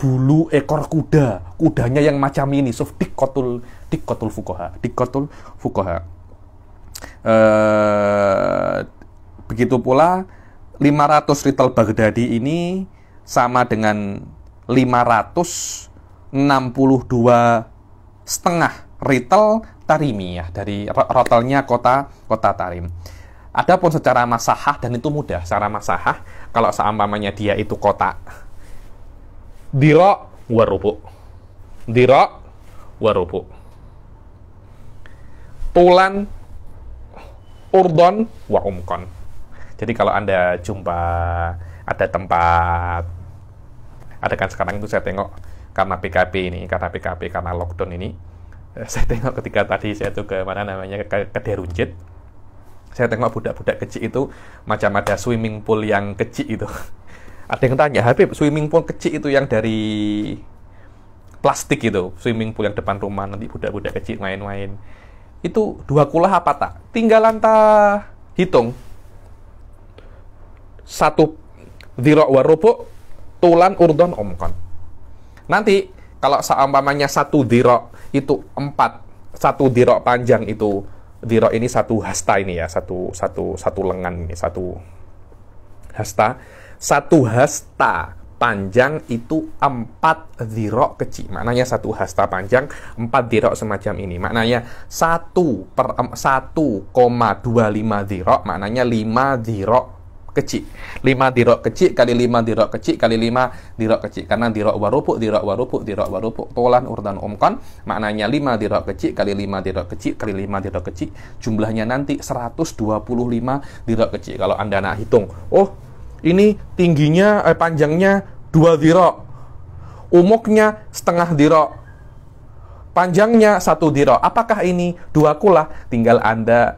Speaker 1: bulu ekor kuda kudanya yang macam ini sof dikotul dikotul fukoha dikotul fukoha e, begitu pula 500 ritel Baghdadi ini sama dengan 562 setengah ritel ya dari rotelnya kota kota Tarim ada pun secara masahah dan itu mudah secara masahah kalau seumpamanya dia itu kotak. Dirok warupuk Dirok warupuk Tulan urdon wa umkon. Jadi kalau Anda jumpa ada tempat ada kan sekarang itu saya tengok karena PKP ini, karena PKP, karena lockdown ini, eh, saya tengok ketika tadi saya tuh ke mana namanya ke, ke Deruncit, saya tengok budak-budak kecil itu macam ada swimming pool yang kecil itu ada yang tanya Habib swimming pool kecil itu yang dari plastik itu swimming pool yang depan rumah nanti budak-budak kecil main-main itu dua kulah apa tak Tinggal tak hitung satu dirok warubuk tulan urdon omkon nanti kalau seumpamanya satu dirok itu empat satu dirok panjang itu Ziro ini satu hasta ini ya, satu satu satu lengan ini, satu hasta. Satu hasta panjang itu empat ziro kecil. Maknanya satu hasta panjang empat ziro semacam ini. Maknanya satu per 1,25 ziro maknanya 5 ziro kecil. 5 dirok kecil kali 5 dirok kecil kali 5 dirok kecil. Karena dirok warupuk, dirok warupuk, dirok warupuk. Tolan urutan omkon maknanya 5 dirok kecil kali 5 dirok kecil kali 5 dirok kecil. Jumlahnya nanti 125 dirok kecil. Kalau Anda nak hitung, oh ini tingginya eh, panjangnya 2 dirok. Umuknya setengah dirok. Panjangnya satu dirok. Apakah ini dua kulah? Tinggal Anda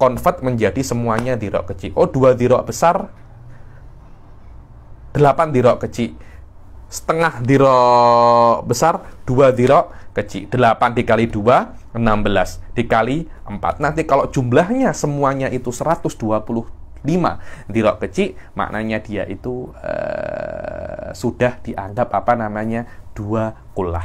Speaker 1: convert menjadi semuanya dirok kecil. Oh, dua dirok besar, delapan dirok kecil. Setengah dirok besar, dua dirok kecil. Delapan dikali dua, enam belas. Dikali empat. Nanti kalau jumlahnya semuanya itu 125 di dirok kecil maknanya dia itu uh, sudah dianggap apa namanya dua kulah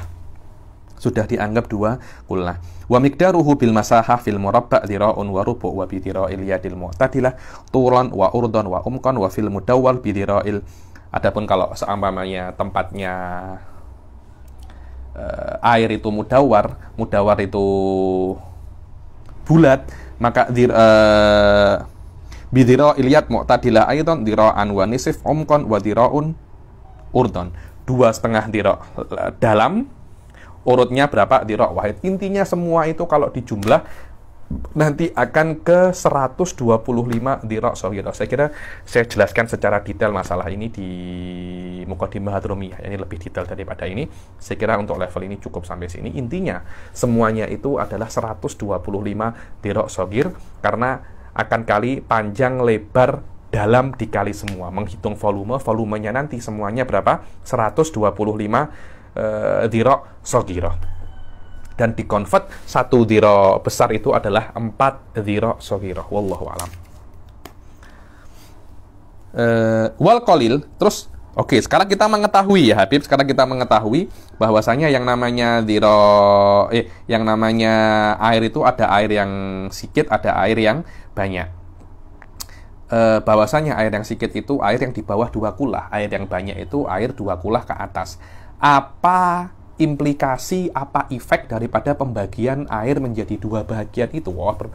Speaker 1: sudah dianggap dua kullah. Wa miqdaruhu bil masahah fil murabba' dhira'un wa rubu' wa bi dhira'il yadil mu'tadilah turan wa urdon wa umkan wa fil mudawwal bi dhira'il. Adapun kalau seumpamanya tempatnya uh, air itu mudawar, mudawar itu bulat, maka dir, uh, eh, bidiro iliat mu'tadila aidan diro'an wa nisif umkon wa un urdon dua setengah diro eh, dalam urutnya berapa dirok wahid. Intinya semua itu kalau dijumlah nanti akan ke 125 dirok sohiro. Saya kira saya jelaskan secara detail masalah ini di mukadimah Hadrumiyah. Ini lebih detail daripada ini. Saya kira untuk level ini cukup sampai sini. Intinya semuanya itu adalah 125 dirok sohir karena akan kali panjang lebar dalam dikali semua menghitung volume volumenya nanti semuanya berapa 125 Eh, diro sogiro dan di dikonvert satu diro besar itu adalah empat diro sogiro wallahu alam uh, wal kolil terus oke okay, sekarang kita mengetahui ya Habib sekarang kita mengetahui bahwasanya yang namanya diro eh yang namanya air itu ada air yang sikit, ada air yang banyak uh, bahwasanya air yang sikit itu air yang di bawah dua kulah air yang banyak itu air dua kulah ke atas apa implikasi apa efek daripada pembagian air menjadi dua bagian itu wah oh,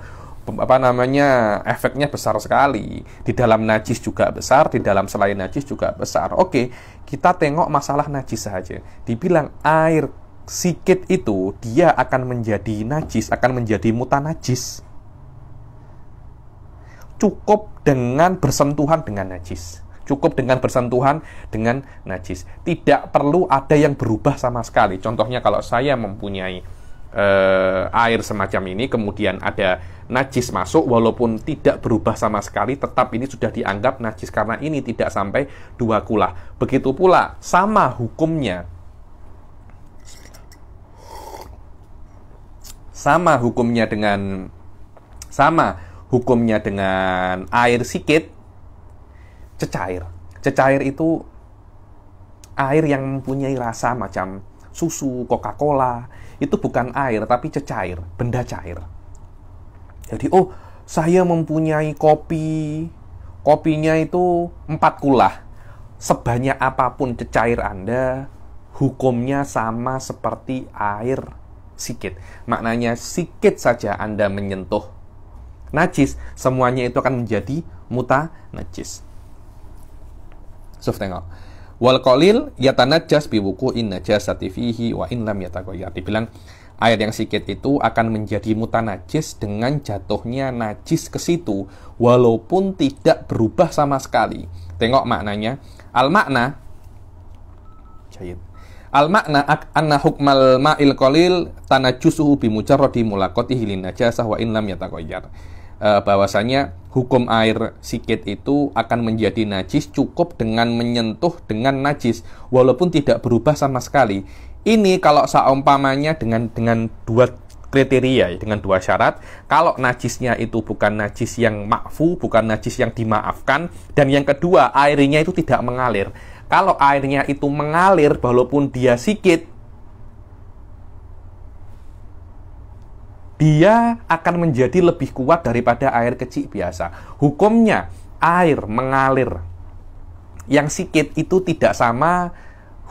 Speaker 1: apa namanya efeknya besar sekali di dalam najis juga besar di dalam selain najis juga besar oke kita tengok masalah najis saja dibilang air sikit itu dia akan menjadi najis akan menjadi muta najis cukup dengan bersentuhan dengan najis Cukup dengan bersentuhan dengan najis. Tidak perlu ada yang berubah sama sekali. Contohnya kalau saya mempunyai uh, air semacam ini kemudian ada najis masuk walaupun tidak berubah sama sekali tetap ini sudah dianggap najis karena ini tidak sampai dua kula. begitu pula sama hukumnya sama hukumnya dengan sama hukumnya dengan air sikit cecair. Cecair itu air yang mempunyai rasa macam susu, Coca-Cola. Itu bukan air, tapi cecair, benda cair. Jadi, oh, saya mempunyai kopi. Kopinya itu empat kulah. Sebanyak apapun cecair Anda, hukumnya sama seperti air sikit. Maknanya sikit saja Anda menyentuh najis, semuanya itu akan menjadi muta najis. Suf tengok. Wal qalil yatanajjas bi wuqu'in najasati fihi wa in lam yataghayyar. Dibilang air yang sikit itu akan menjadi mutanajis dengan jatuhnya najis ke situ walaupun tidak berubah sama sekali. Tengok maknanya. Al makna jahit. Al makna anna hukmal ma'il qalil bi mujarradi mulaqatihi lin najasah wa in lam yataghayyar uh, bahwasanya hukum air sikit itu akan menjadi najis cukup dengan menyentuh dengan najis walaupun tidak berubah sama sekali. Ini kalau seumpamanya dengan dengan dua kriteria dengan dua syarat. Kalau najisnya itu bukan najis yang makfu, bukan najis yang dimaafkan, dan yang kedua airnya itu tidak mengalir. Kalau airnya itu mengalir walaupun dia sikit, dia akan menjadi lebih kuat daripada air kecil biasa. Hukumnya, air mengalir yang sikit itu tidak sama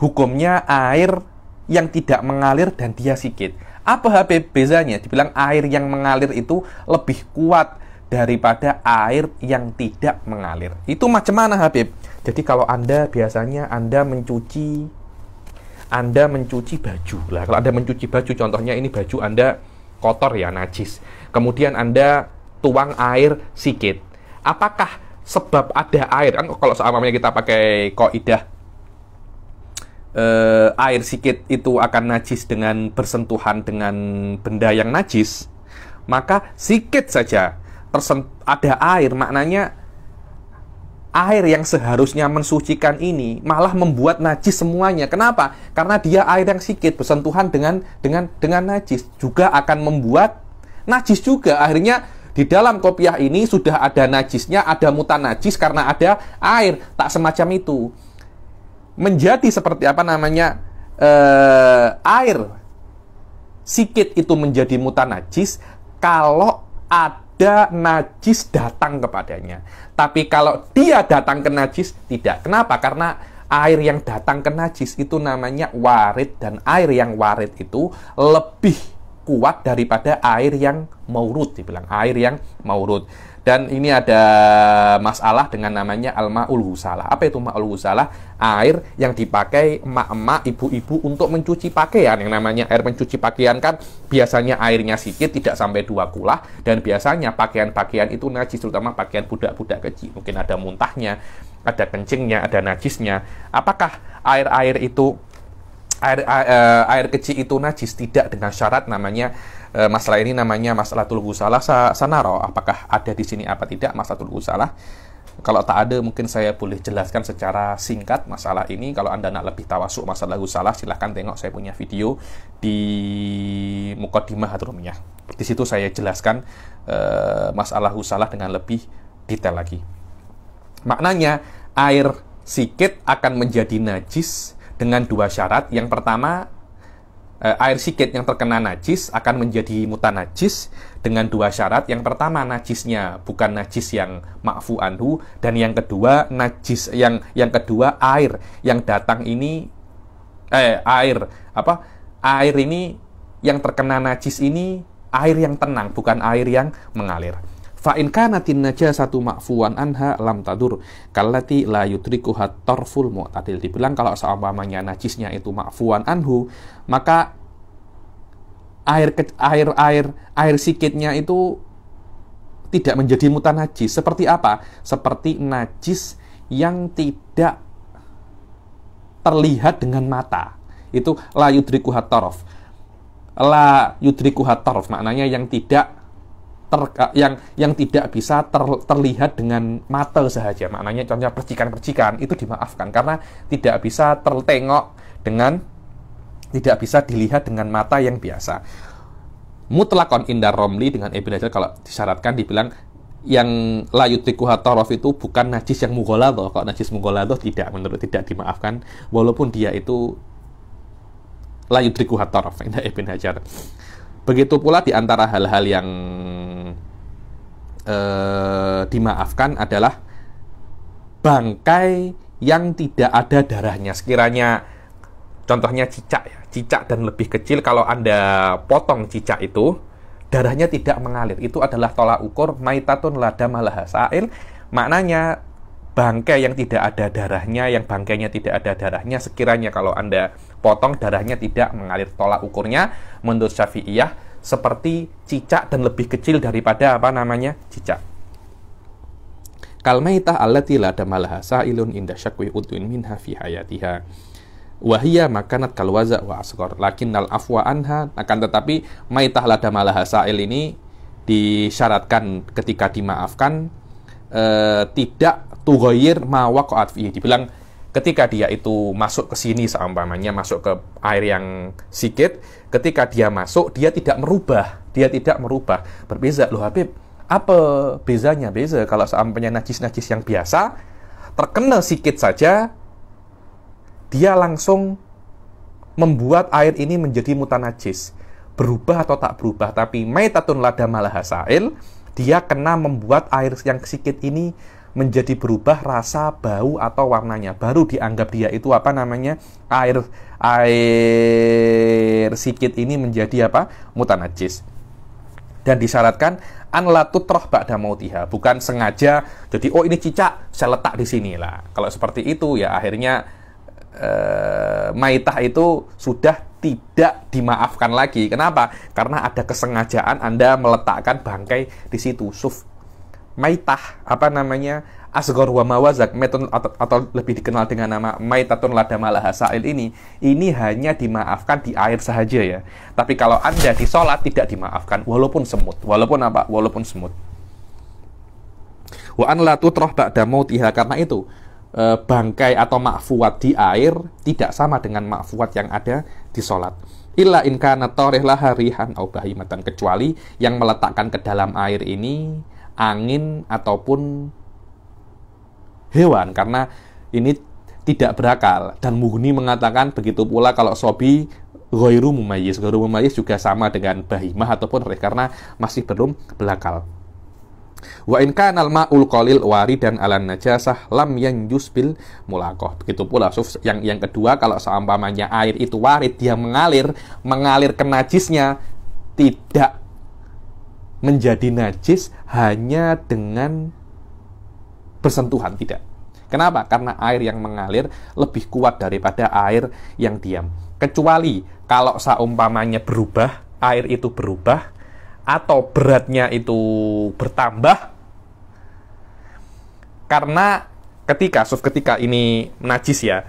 Speaker 1: hukumnya air yang tidak mengalir dan dia sikit. Apa HP bezanya? Dibilang air yang mengalir itu lebih kuat daripada air yang tidak mengalir. Itu macam mana Habib? Jadi kalau Anda biasanya Anda mencuci Anda mencuci baju. Lah kalau Anda mencuci baju contohnya ini baju Anda kotor ya najis. Kemudian Anda tuang air sikit. Apakah sebab ada air kan kalau seamanya kita pakai koidah eh, air sikit itu akan najis dengan bersentuhan dengan benda yang najis, maka sikit saja tersen, ada air maknanya air yang seharusnya mensucikan ini malah membuat najis semuanya. Kenapa? Karena dia air yang sikit, bersentuhan dengan dengan dengan najis juga akan membuat najis juga. Akhirnya di dalam kopiah ini sudah ada najisnya, ada mutan najis karena ada air tak semacam itu. Menjadi seperti apa namanya? Eh, air sikit itu menjadi mutan najis kalau ada ada najis datang kepadanya. Tapi kalau dia datang ke najis, tidak. Kenapa? Karena air yang datang ke najis itu namanya warid dan air yang warid itu lebih kuat daripada air yang rut dibilang air yang rut dan ini ada masalah dengan namanya al husalah apa itu ma'ul husalah air yang dipakai emak-emak ibu-ibu untuk mencuci pakaian yang namanya air mencuci pakaian kan biasanya airnya sedikit tidak sampai dua kulah dan biasanya pakaian-pakaian itu najis terutama pakaian budak-budak kecil mungkin ada muntahnya ada kencingnya ada najisnya apakah air-air itu air uh, air kecil itu najis tidak dengan syarat namanya uh, masalah ini namanya masalah tulgu salah sa, sanaro apakah ada di sini apa tidak masalah tulgu salah kalau tak ada mungkin saya boleh jelaskan secara singkat masalah ini kalau anda nak lebih tawasuk masalah salah silahkan tengok saya punya video di Mukaddimah Hadrumiyah di situ saya jelaskan uh, masalah salah dengan lebih detail lagi maknanya air sikit akan menjadi najis dengan dua syarat. Yang pertama, eh, air sikit yang terkena najis akan menjadi mutan najis. dengan dua syarat. Yang pertama, najisnya bukan najis yang makfu anhu dan yang kedua, najis yang yang kedua air yang datang ini eh air apa? Air ini yang terkena najis ini air yang tenang bukan air yang mengalir. Fainka natin kanatin najasatu ma'fuwan anha lam tadur kallati la yutrikuha tarful mu'tadil. Dibilang kalau seumpamanya najisnya itu ma'fuwan anhu, maka air air air air sikitnya itu tidak menjadi mutan najis. Seperti apa? Seperti najis yang tidak terlihat dengan mata. Itu la yudrikuha tarf. La yudrikuha tarf maknanya yang tidak ter, eh, yang yang tidak bisa ter, terlihat dengan mata saja maknanya contohnya percikan-percikan itu dimaafkan karena tidak bisa tertengok dengan tidak bisa dilihat dengan mata yang biasa mutlakon indar romli dengan Ibn Hajar kalau disyaratkan dibilang yang layutiku hatorof itu bukan najis yang mugolado kalau najis mugolado tidak menurut tidak dimaafkan walaupun dia itu layutiku indah Ibn Hajar Begitu pula di antara hal-hal yang eh, dimaafkan adalah bangkai yang tidak ada darahnya. Sekiranya contohnya cicak ya, cicak dan lebih kecil kalau Anda potong cicak itu, darahnya tidak mengalir. Itu adalah tolak ukur maitatun malah sa'il. Maknanya bangkai yang tidak ada darahnya, yang bangkainya tidak ada darahnya, sekiranya kalau Anda potong darahnya tidak mengalir tolak ukurnya menurut Syafi'iyah seperti cicak dan lebih kecil daripada apa namanya cicak kalmaitah allati la damalaha sa'ilun inda syakwi utwin minha fi hayatiha wahia makanat kalwaza wa asgor lakinnal afwa anha akan tetapi maitah la damalaha sa'il ini disyaratkan ketika dimaafkan eh, tidak tughayir ma waqa'at fihi dibilang ketika dia itu masuk ke sini seumpamanya masuk ke air yang sikit ketika dia masuk dia tidak merubah dia tidak merubah berbeza loh Habib apa bezanya beza kalau seumpamanya najis-najis yang biasa terkena sikit saja dia langsung membuat air ini menjadi mutanajis berubah atau tak berubah tapi maitatun lada malahasail dia kena membuat air yang sikit ini menjadi berubah rasa, bau atau warnanya. Baru dianggap dia itu apa namanya? air air sikit ini menjadi apa? mutanajis. Dan disyaratkan anlatut roh mau mautiha, bukan sengaja jadi oh ini cicak, saya letak di sini lah. Kalau seperti itu ya akhirnya eh, maitah itu sudah tidak dimaafkan lagi. Kenapa? Karena ada kesengajaan Anda meletakkan bangkai di situ. Suf maitah apa namanya asgor wa mawazak atau, atau lebih dikenal dengan nama maitatun ladamalah sa'il ini ini hanya dimaafkan di air saja ya tapi kalau anda di sholat tidak dimaafkan walaupun semut walaupun apa walaupun semut wa an la tutroh ba'da mautiha karena itu e, bangkai atau makfuat di air tidak sama dengan makfuat yang ada di sholat illa in kana harihan laharihan au kecuali yang meletakkan ke dalam air ini angin ataupun hewan karena ini tidak berakal dan Muhni mengatakan begitu pula kalau Sobi Goiru Mumayis Mumayis juga sama dengan Bahimah ataupun Reh karena masih belum berakal Wa in kanal ma'ul qalil waridan ala najasah lam yang bil mulakoh. Begitu pula suf yang yang kedua kalau seumpamanya air itu warid dia mengalir, mengalir ke najisnya tidak menjadi najis hanya dengan bersentuhan tidak. Kenapa? Karena air yang mengalir lebih kuat daripada air yang diam. Kecuali kalau seumpamanya berubah, air itu berubah atau beratnya itu bertambah karena ketika suf ketika ini najis ya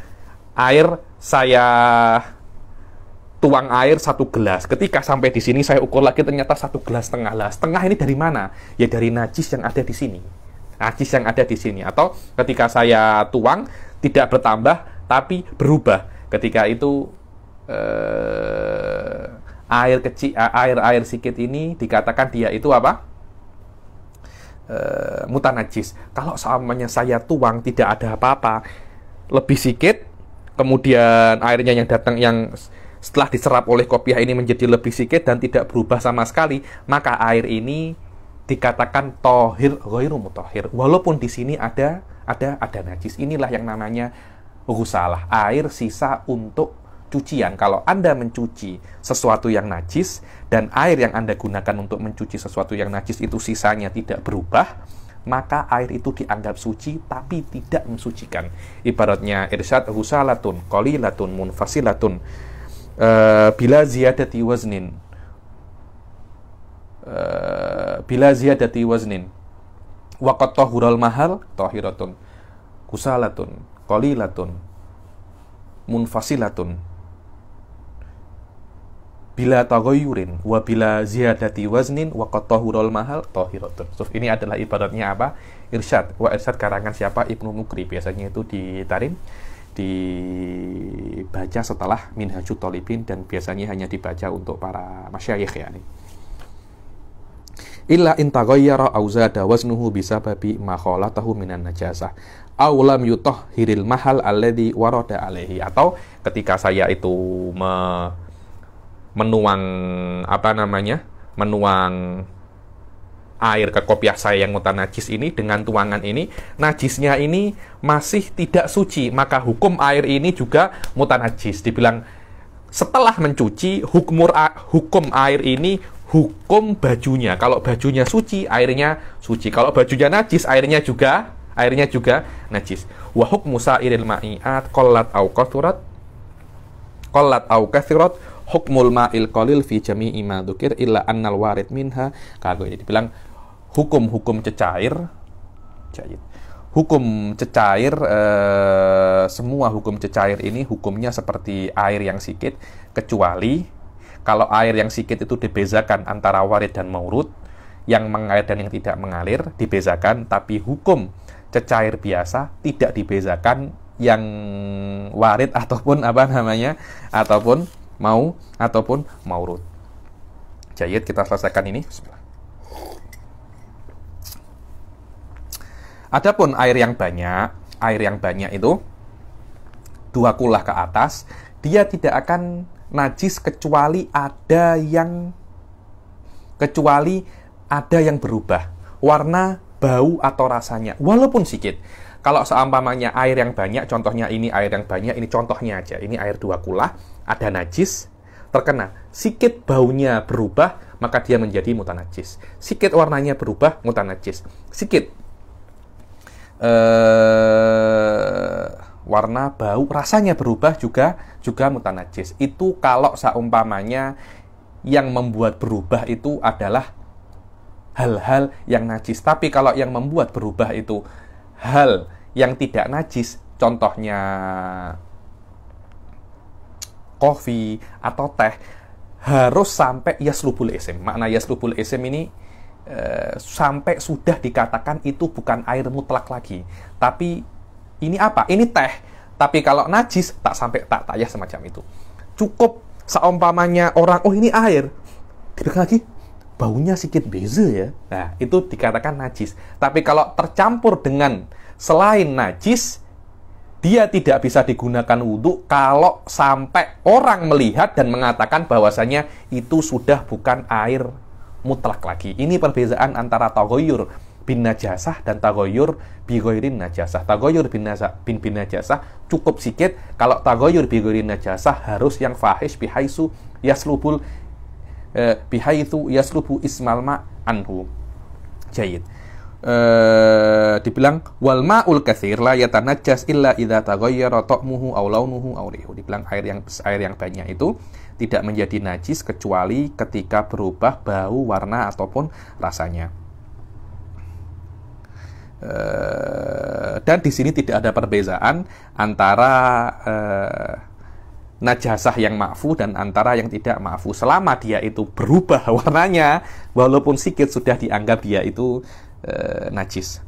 Speaker 1: air saya tuang air satu gelas. Ketika sampai di sini saya ukur lagi ternyata satu gelas setengah lah. Setengah ini dari mana? Ya dari najis yang ada di sini. Najis yang ada di sini. Atau ketika saya tuang tidak bertambah tapi berubah. Ketika itu eh, air kecil air air sedikit ini dikatakan dia itu apa? Eh, Mutan najis. Kalau samanya saya tuang tidak ada apa-apa, lebih sedikit, kemudian airnya yang datang yang setelah diserap oleh kopiah ini menjadi lebih sikit dan tidak berubah sama sekali, maka air ini dikatakan tohir ghairu tohir. Walaupun di sini ada ada ada najis. Inilah yang namanya rusalah, air sisa untuk cucian. Kalau Anda mencuci sesuatu yang najis dan air yang Anda gunakan untuk mencuci sesuatu yang najis itu sisanya tidak berubah, maka air itu dianggap suci tapi tidak mensucikan. Ibaratnya irsyad husalatun, qalilatun, munfasilatun uh, bila ziyadati waznin uh, bila ziyadati waznin waqat tahural mahal tahiratun kusalatun qalilatun munfasilatun bila tagoyurin wa bila ziyadati waznin wa qatahurul mahal tahiratun. So, ini adalah ibaratnya apa? Irsyad. Wa irsyad karangan siapa? Ibnu Mukri. Biasanya itu di Tarim dibaca setelah Minhajut tolibin dan biasanya hanya dibaca untuk para masyayikh ya nih. Illa intaghayyara au zada waznuhu bisababi ma khalatahu minan najasah aw yutoh hiril mahal alladhi waroda alehi. atau ketika saya itu me menuang apa namanya? menuang air ke kopiah saya yang mutan najis ini dengan tuangan ini najisnya ini masih tidak suci maka hukum air ini juga mutan najis dibilang setelah mencuci hukum hukum air ini hukum bajunya kalau bajunya suci airnya suci kalau bajunya najis airnya juga airnya juga najis wa hukmu sairil ma'iat qallat au katurat qallat au kathurat hukmul ma'il qalil fi jami'i ma dzukir illa annal warid minha kagak ini dibilang hukum-hukum cecair jahit hukum cecair e, semua hukum cecair ini hukumnya seperti air yang sikit kecuali kalau air yang sikit itu dibezakan antara warid dan maurud yang mengalir dan yang tidak mengalir dibezakan tapi hukum cecair biasa tidak dibezakan yang warid ataupun apa namanya ataupun mau ataupun maurud jahit kita selesaikan ini Bismillah. Adapun air yang banyak, air yang banyak itu dua kulah ke atas, dia tidak akan najis kecuali ada yang kecuali ada yang berubah warna, bau atau rasanya walaupun sedikit. Kalau seumpamanya air yang banyak, contohnya ini air yang banyak, ini contohnya aja. Ini air dua kulah, ada najis, terkena. Sikit baunya berubah, maka dia menjadi mutan najis. Sikit warnanya berubah, mutan najis. Sikit eh, warna bau rasanya berubah juga juga mutanajis itu kalau seumpamanya yang membuat berubah itu adalah hal-hal yang najis tapi kalau yang membuat berubah itu hal yang tidak najis contohnya kopi atau teh harus sampai yaslubul isim makna yaslubul isim ini eh, sampai sudah dikatakan itu bukan air mutlak lagi, tapi ini apa? Ini teh. Tapi kalau najis tak sampai tak tayah semacam itu. Cukup seumpamanya orang oh ini air. tidak lagi baunya sedikit beza ya. Nah, itu dikatakan najis. Tapi kalau tercampur dengan selain najis, dia tidak bisa digunakan wudhu kalau sampai orang melihat dan mengatakan bahwasanya itu sudah bukan air mutlak lagi. Ini perbezaan antara tagoyur bin najasah dan tagoyur bigoirin najasah. Tagoyur bin, naza, bin, bin najasah cukup sedikit. Kalau tagoyur bigoirin najasah harus yang fahish bihaisu yaslubul eh, bihaisu yaslubu ismalma anhu. Jayid. Uh, dibilang wal ma'ul katsir la yatanajjas illa idza taghayyara ta'muhu aw launuhu aw rihu. Dibilang air yang air yang banyak itu tidak menjadi najis kecuali ketika berubah bau, warna ataupun rasanya. Eh, dan di sini tidak ada perbezaan antara eh, najasah yang ma'fu dan antara yang tidak ma'fu. Selama dia itu berubah warnanya, walaupun sikit sudah dianggap dia itu e, najis.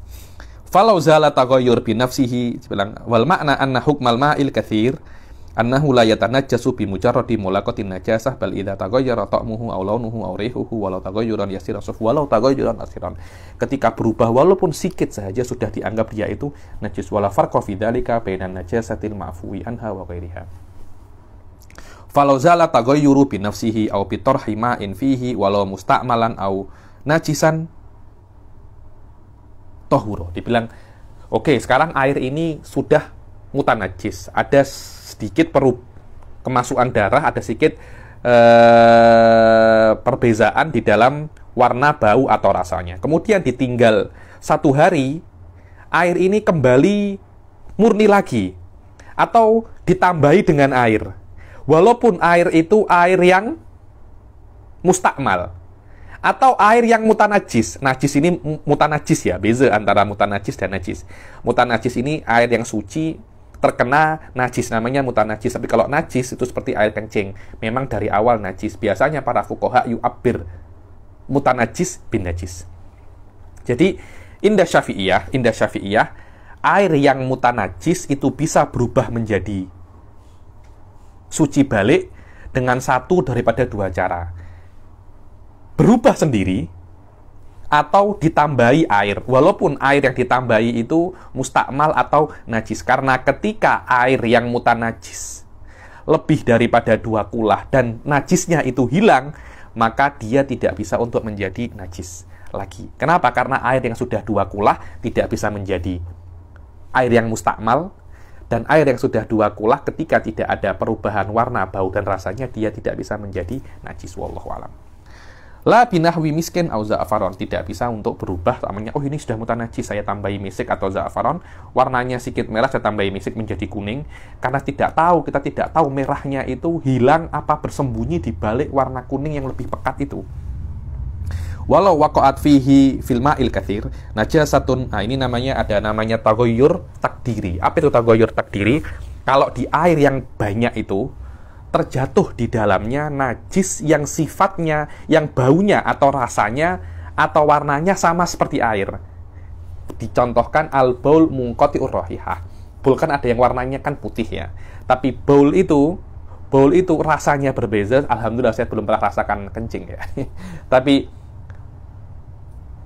Speaker 1: Falau zala taghayyur bi nafsihi, bilang wal makna anna hukmal ma'il kathir annahu la yatanajjasu bi mujarradi mulaqatin najasah bal idza taghayyara ta'muhu aw launuhu aw rihuhu walau taghayyuran yasira suf walau taghayyuran asiran ketika berubah walaupun sikit saja sudah dianggap dia itu najis wala farqa fi dzalika bainan najasatil ma'fuwi anha wa ghairiha Falau zala taghayyuru bi nafsihi aw bi tarhi ma'in fihi walau musta'malan aw najisan tohuro dibilang oke okay, sekarang air ini sudah mutan najis ada sedikit perub kemasukan darah, ada sedikit eh, perbezaan di dalam warna, bau atau rasanya. Kemudian ditinggal satu hari, air ini kembali murni lagi atau ditambahi dengan air. Walaupun air itu air yang mustakmal atau air yang mutanajis. Najis ini mutanajis ya, beza antara mutanajis dan najis. Mutanajis ini air yang suci, terkena najis namanya mutan najis tapi kalau najis itu seperti air kencing memang dari awal najis biasanya para fukoha yu'abbir najis bin najis jadi indah syafi'iyah indah syafi'iyah air yang mutan najis itu bisa berubah menjadi suci balik dengan satu daripada dua cara berubah sendiri atau ditambahi air. Walaupun air yang ditambahi itu mustakmal atau najis karena ketika air yang najis lebih daripada dua kulah dan najisnya itu hilang, maka dia tidak bisa untuk menjadi najis lagi. Kenapa? Karena air yang sudah dua kulah tidak bisa menjadi air yang mustakmal dan air yang sudah dua kulah ketika tidak ada perubahan warna, bau dan rasanya dia tidak bisa menjadi najis Wallahualam. La binahwi miskin au za'afaron tidak bisa untuk berubah namanya oh ini sudah mutanaji saya tambahi misik atau za'afaron warnanya sedikit merah saya tambahi misik menjadi kuning karena tidak tahu kita tidak tahu merahnya itu hilang apa bersembunyi di balik warna kuning yang lebih pekat itu walau wakoat fihi filma il kathir najasatun nah ini namanya ada namanya tagoyur takdiri apa itu tagoyur takdiri kalau di air yang banyak itu terjatuh di dalamnya najis yang sifatnya, yang baunya atau rasanya atau warnanya sama seperti air. Dicontohkan al-baul mungkoti urrohihah. Bul kan ada yang warnanya kan putih ya. Tapi baul itu, baul itu rasanya berbeza. Alhamdulillah saya belum pernah rasakan kencing ya. Tapi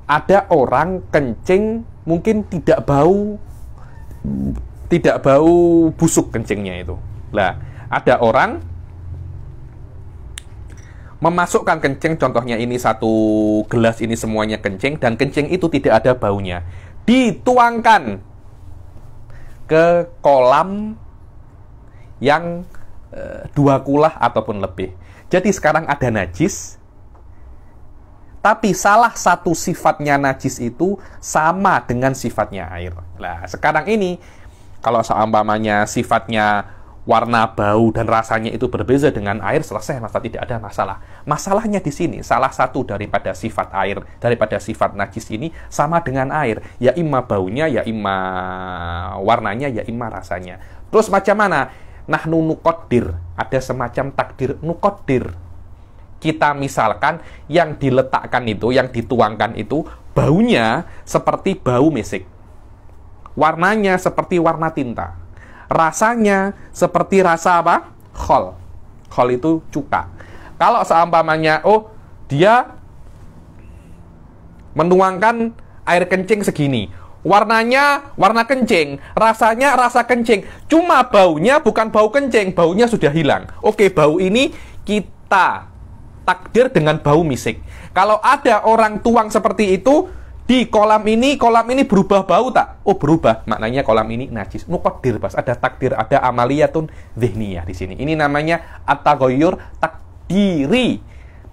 Speaker 1: ada orang kencing mungkin tidak bau tidak bau busuk kencingnya itu. Lah, ada orang memasukkan kencing contohnya ini satu gelas ini semuanya kencing dan kencing itu tidak ada baunya dituangkan ke kolam yang e, dua kulah ataupun lebih jadi sekarang ada najis tapi salah satu sifatnya najis itu sama dengan sifatnya air. Nah, sekarang ini kalau seumpamanya sifatnya warna bau dan rasanya itu berbeza dengan air selesai masa tidak ada masalah masalahnya di sini salah satu daripada sifat air daripada sifat najis ini sama dengan air ya imma baunya ya imma warnanya ya imma rasanya terus macam mana nah nukodir ada semacam takdir nukodir kita misalkan yang diletakkan itu yang dituangkan itu baunya seperti bau mesik warnanya seperti warna tinta rasanya seperti rasa apa? Khol. Khol itu cuka. Kalau seumpamanya, oh dia menuangkan air kencing segini. Warnanya warna kencing, rasanya rasa kencing. Cuma baunya bukan bau kencing, baunya sudah hilang. Oke, bau ini kita takdir dengan bau misik. Kalau ada orang tuang seperti itu, di kolam ini, kolam ini berubah bau tak? Oh berubah, maknanya kolam ini najis. Nukodir bas, ada takdir, ada amaliyatun zihniyah di sini. Ini namanya atagoyur takdiri.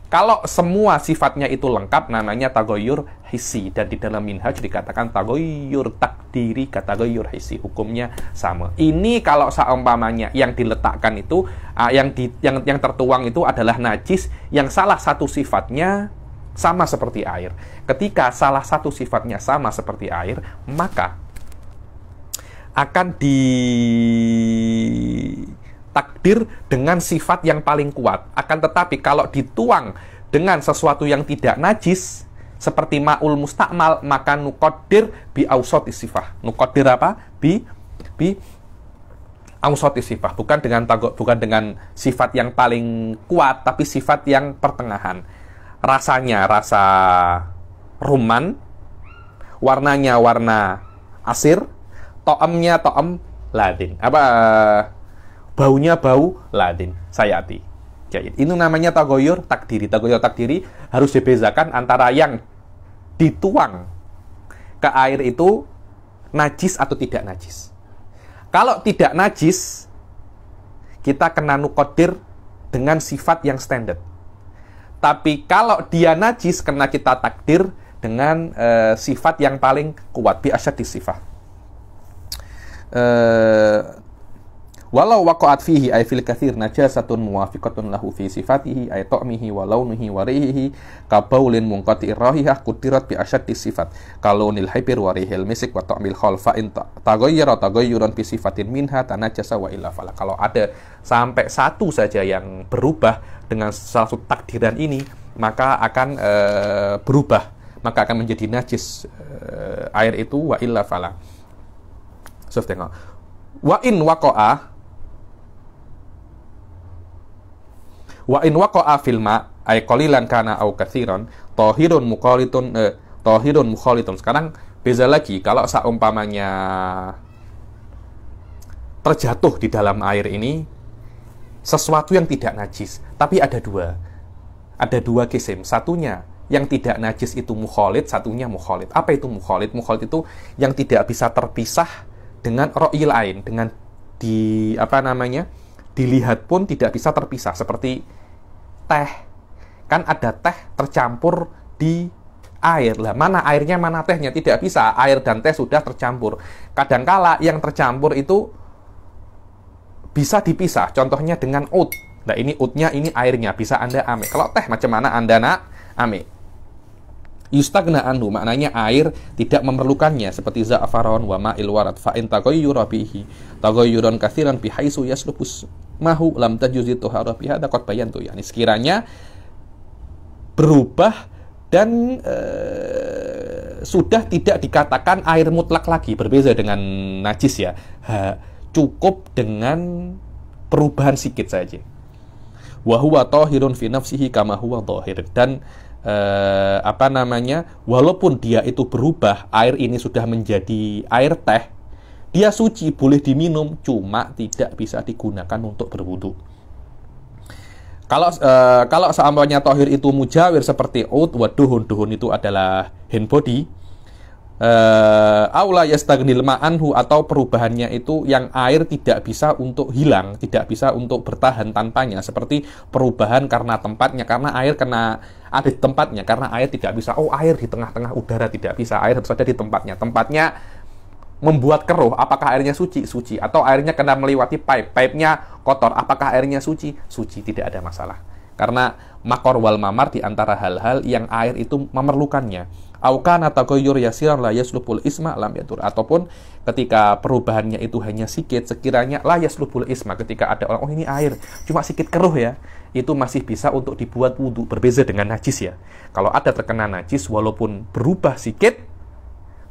Speaker 1: Kalau semua sifatnya itu lengkap, namanya tagoyur hisi. Dan di dalam minhaj dikatakan tagoyur takdiri, tagoyur hisi. Hukumnya sama. Ini kalau seumpamanya yang diletakkan itu, ah, yang, di, yang, yang tertuang itu adalah najis, yang salah satu sifatnya sama seperti air. Ketika salah satu sifatnya sama seperti air, maka akan ditakdir dengan sifat yang paling kuat. Akan tetapi kalau dituang dengan sesuatu yang tidak najis, seperti ma'ul mustakmal, maka nukodir bi ausot isifah. Nukodir apa? Bi, bi ausot isifah. Bukan dengan bukan dengan sifat yang paling kuat, tapi sifat yang pertengahan rasanya rasa ruman, warnanya warna asir, toemnya toem Latin. Apa eh, baunya bau Latin. Sayati. jadi gitu. Ini namanya tagoyur takdiri. Tagoyur takdiri harus dibezakan antara yang dituang ke air itu najis atau tidak najis. Kalau tidak najis, kita kena nukodir dengan sifat yang standar tapi kalau dia najis karena kita takdir dengan uh, sifat yang paling kuat biasa asyadis sifat. uh, Walau waqa'at fihi ay fil kathir najasatun muwafiqatun lahu fi sifatihi ay ta'mihi wa launihi wa rihihi ka baulin munqati irrahihah kudirat bi asyaddi sifat kalau nil haibir wa rihil misik wa ta'mil khol fa in tagayyara tagayyuran bi sifatin minha tanajasa wa illa fala. Kalau ada sampai satu saja yang berubah dengan salah satu takdiran ini maka akan eh, berubah maka akan menjadi najis eh, air itu wa illa fala. Sof tengok. Wa in waqa'a wa in waqa'a fil ma ay qalilan kana au katsiran tahirun muqalitun eh, tahirun mukhalitun. Sekarang beza lagi kalau seumpamanya terjatuh di dalam air ini sesuatu yang tidak najis, tapi ada dua. Ada dua kisim. Satunya yang tidak najis itu mukholid, satunya mukholid. Apa itu mukholid? Mukholid itu yang tidak bisa terpisah dengan ro'il ain, dengan di apa namanya? dilihat pun tidak bisa terpisah seperti teh kan ada teh tercampur di air lah mana airnya mana tehnya tidak bisa air dan teh sudah tercampur kadangkala yang tercampur itu bisa dipisah contohnya dengan oat nah ini oatnya ini airnya bisa anda ame kalau teh macam mana anda nak ame Yustagna anhu maknanya air tidak memerlukannya seperti zaafaron wa ma'il warad fa in taghayyura bihi taghayyuran katsiran bihaisu yaslubus mahu lam tajuzi tuhara bi hadza qad bayantu yakni sekiranya berubah dan eh, sudah tidak dikatakan air mutlak lagi berbeza dengan najis ya ha, cukup dengan perubahan sedikit saja wa huwa tahirun fi nafsihi kama huwa dan eh, apa namanya walaupun dia itu berubah air ini sudah menjadi air teh dia suci boleh diminum cuma tidak bisa digunakan untuk berwudu kalau e, kalau seandainya tohir itu mujawir seperti ut waduhun duhun itu adalah hand body Eh, aula yastagnil ma'anhu atau perubahannya itu yang air tidak bisa untuk hilang, tidak bisa untuk bertahan tanpanya seperti perubahan karena tempatnya karena air kena ada tempatnya karena air tidak bisa oh air di tengah-tengah udara tidak bisa air harus ada di tempatnya tempatnya membuat keruh apakah airnya suci suci atau airnya kena melewati pipe pipe-nya kotor apakah airnya suci suci tidak ada masalah karena makor wal mamar di antara hal-hal yang air itu memerlukannya aukana tagoyur yasiran la yaslubul isma lam yatur ataupun ketika perubahannya itu hanya sikit sekiranya la yaslubul isma ketika ada orang oh ini air cuma sikit keruh ya itu masih bisa untuk dibuat wudhu berbeza dengan najis ya kalau ada terkena najis walaupun berubah sikit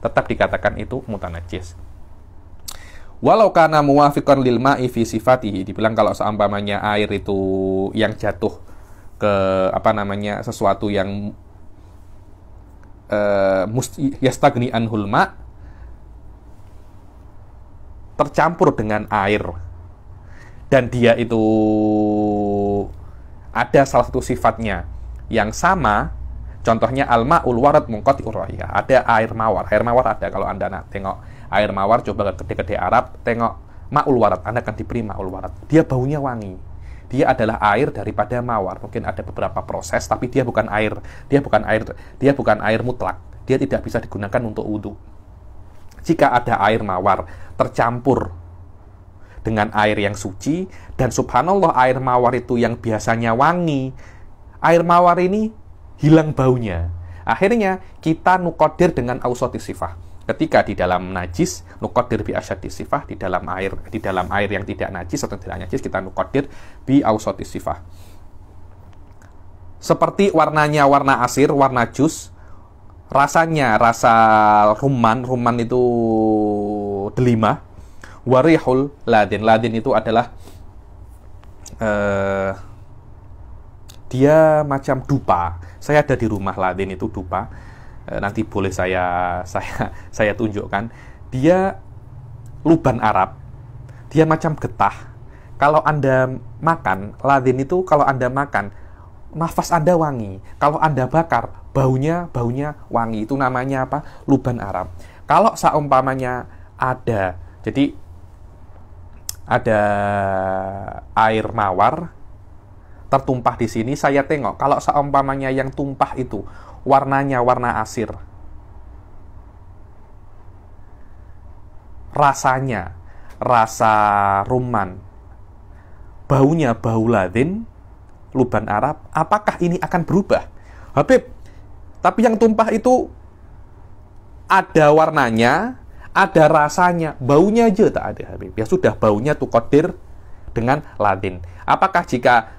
Speaker 1: tetap dikatakan itu mutan najis walau karena muwafiqan lil ma'i fi sifati dibilang kalau seumpamanya air itu yang jatuh ke apa namanya sesuatu yang uh, yastagni anhul ma tercampur dengan air dan dia itu ada salah satu sifatnya yang sama contohnya alma ulwarat mungkoti urrohiya ada air mawar air mawar ada kalau anda nak tengok air mawar coba ke gede Arab tengok ma ulwarat anda akan diberi ma ulwarat dia baunya wangi dia adalah air daripada mawar. Mungkin ada beberapa proses, tapi dia bukan air. Dia bukan air, dia bukan air mutlak. Dia tidak bisa digunakan untuk wudhu. Jika ada air mawar tercampur dengan air yang suci dan subhanallah air mawar itu yang biasanya wangi, air mawar ini hilang baunya. Akhirnya kita nukodir dengan ausotisifah ketika di dalam najis nukodir bi asyadi sifah di dalam air di dalam air yang tidak najis atau tidak najis kita nukodir bi ausoti sifah seperti warnanya warna asir warna jus rasanya rasa ruman ruman itu delima warihul ladin ladin itu adalah uh, dia macam dupa saya ada di rumah ladin itu dupa Eh, nanti boleh saya saya saya tunjukkan dia luban Arab dia macam getah kalau anda makan ladin itu kalau anda makan nafas anda wangi kalau anda bakar baunya baunya wangi itu namanya apa luban Arab kalau seumpamanya ada jadi ada air mawar tertumpah di sini saya tengok kalau seumpamanya yang tumpah itu warnanya warna asir. Rasanya rasa rumman. Baunya bau ladin, luban Arab. Apakah ini akan berubah? Habib, tapi yang tumpah itu ada warnanya, ada rasanya, baunya aja tak ada Habib. Ya sudah baunya tuh kodir dengan ladin. Apakah jika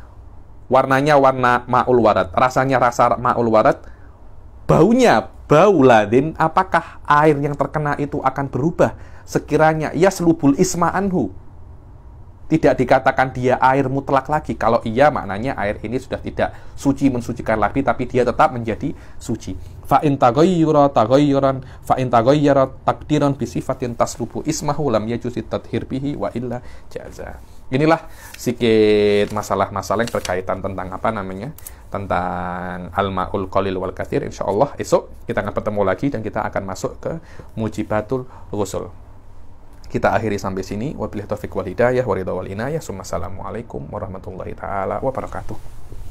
Speaker 1: warnanya warna maul warat, rasanya rasa maul warat, baunya bau ladin, apakah air yang terkena itu akan berubah sekiranya ia selubul isma anhu, Tidak dikatakan dia air mutlak lagi. Kalau iya maknanya air ini sudah tidak suci mensucikan lagi, tapi dia tetap menjadi suci. Fa'in tagoyyura tagoyyuran, fa'in tagoyyara takdiran sifatin taslubu ismahu lam yajuzi tadhir bihi wa illa jaza. Inilah sedikit masalah-masalah yang berkaitan tentang apa namanya tentang al-ma'ul qalil wal kathir insyaallah esok kita akan bertemu lagi dan kita akan masuk ke mujibatul rusul kita akhiri sampai sini wabillahi taufiq wal hidayah wa wal inayah assalamualaikum warahmatullahi taala wabarakatuh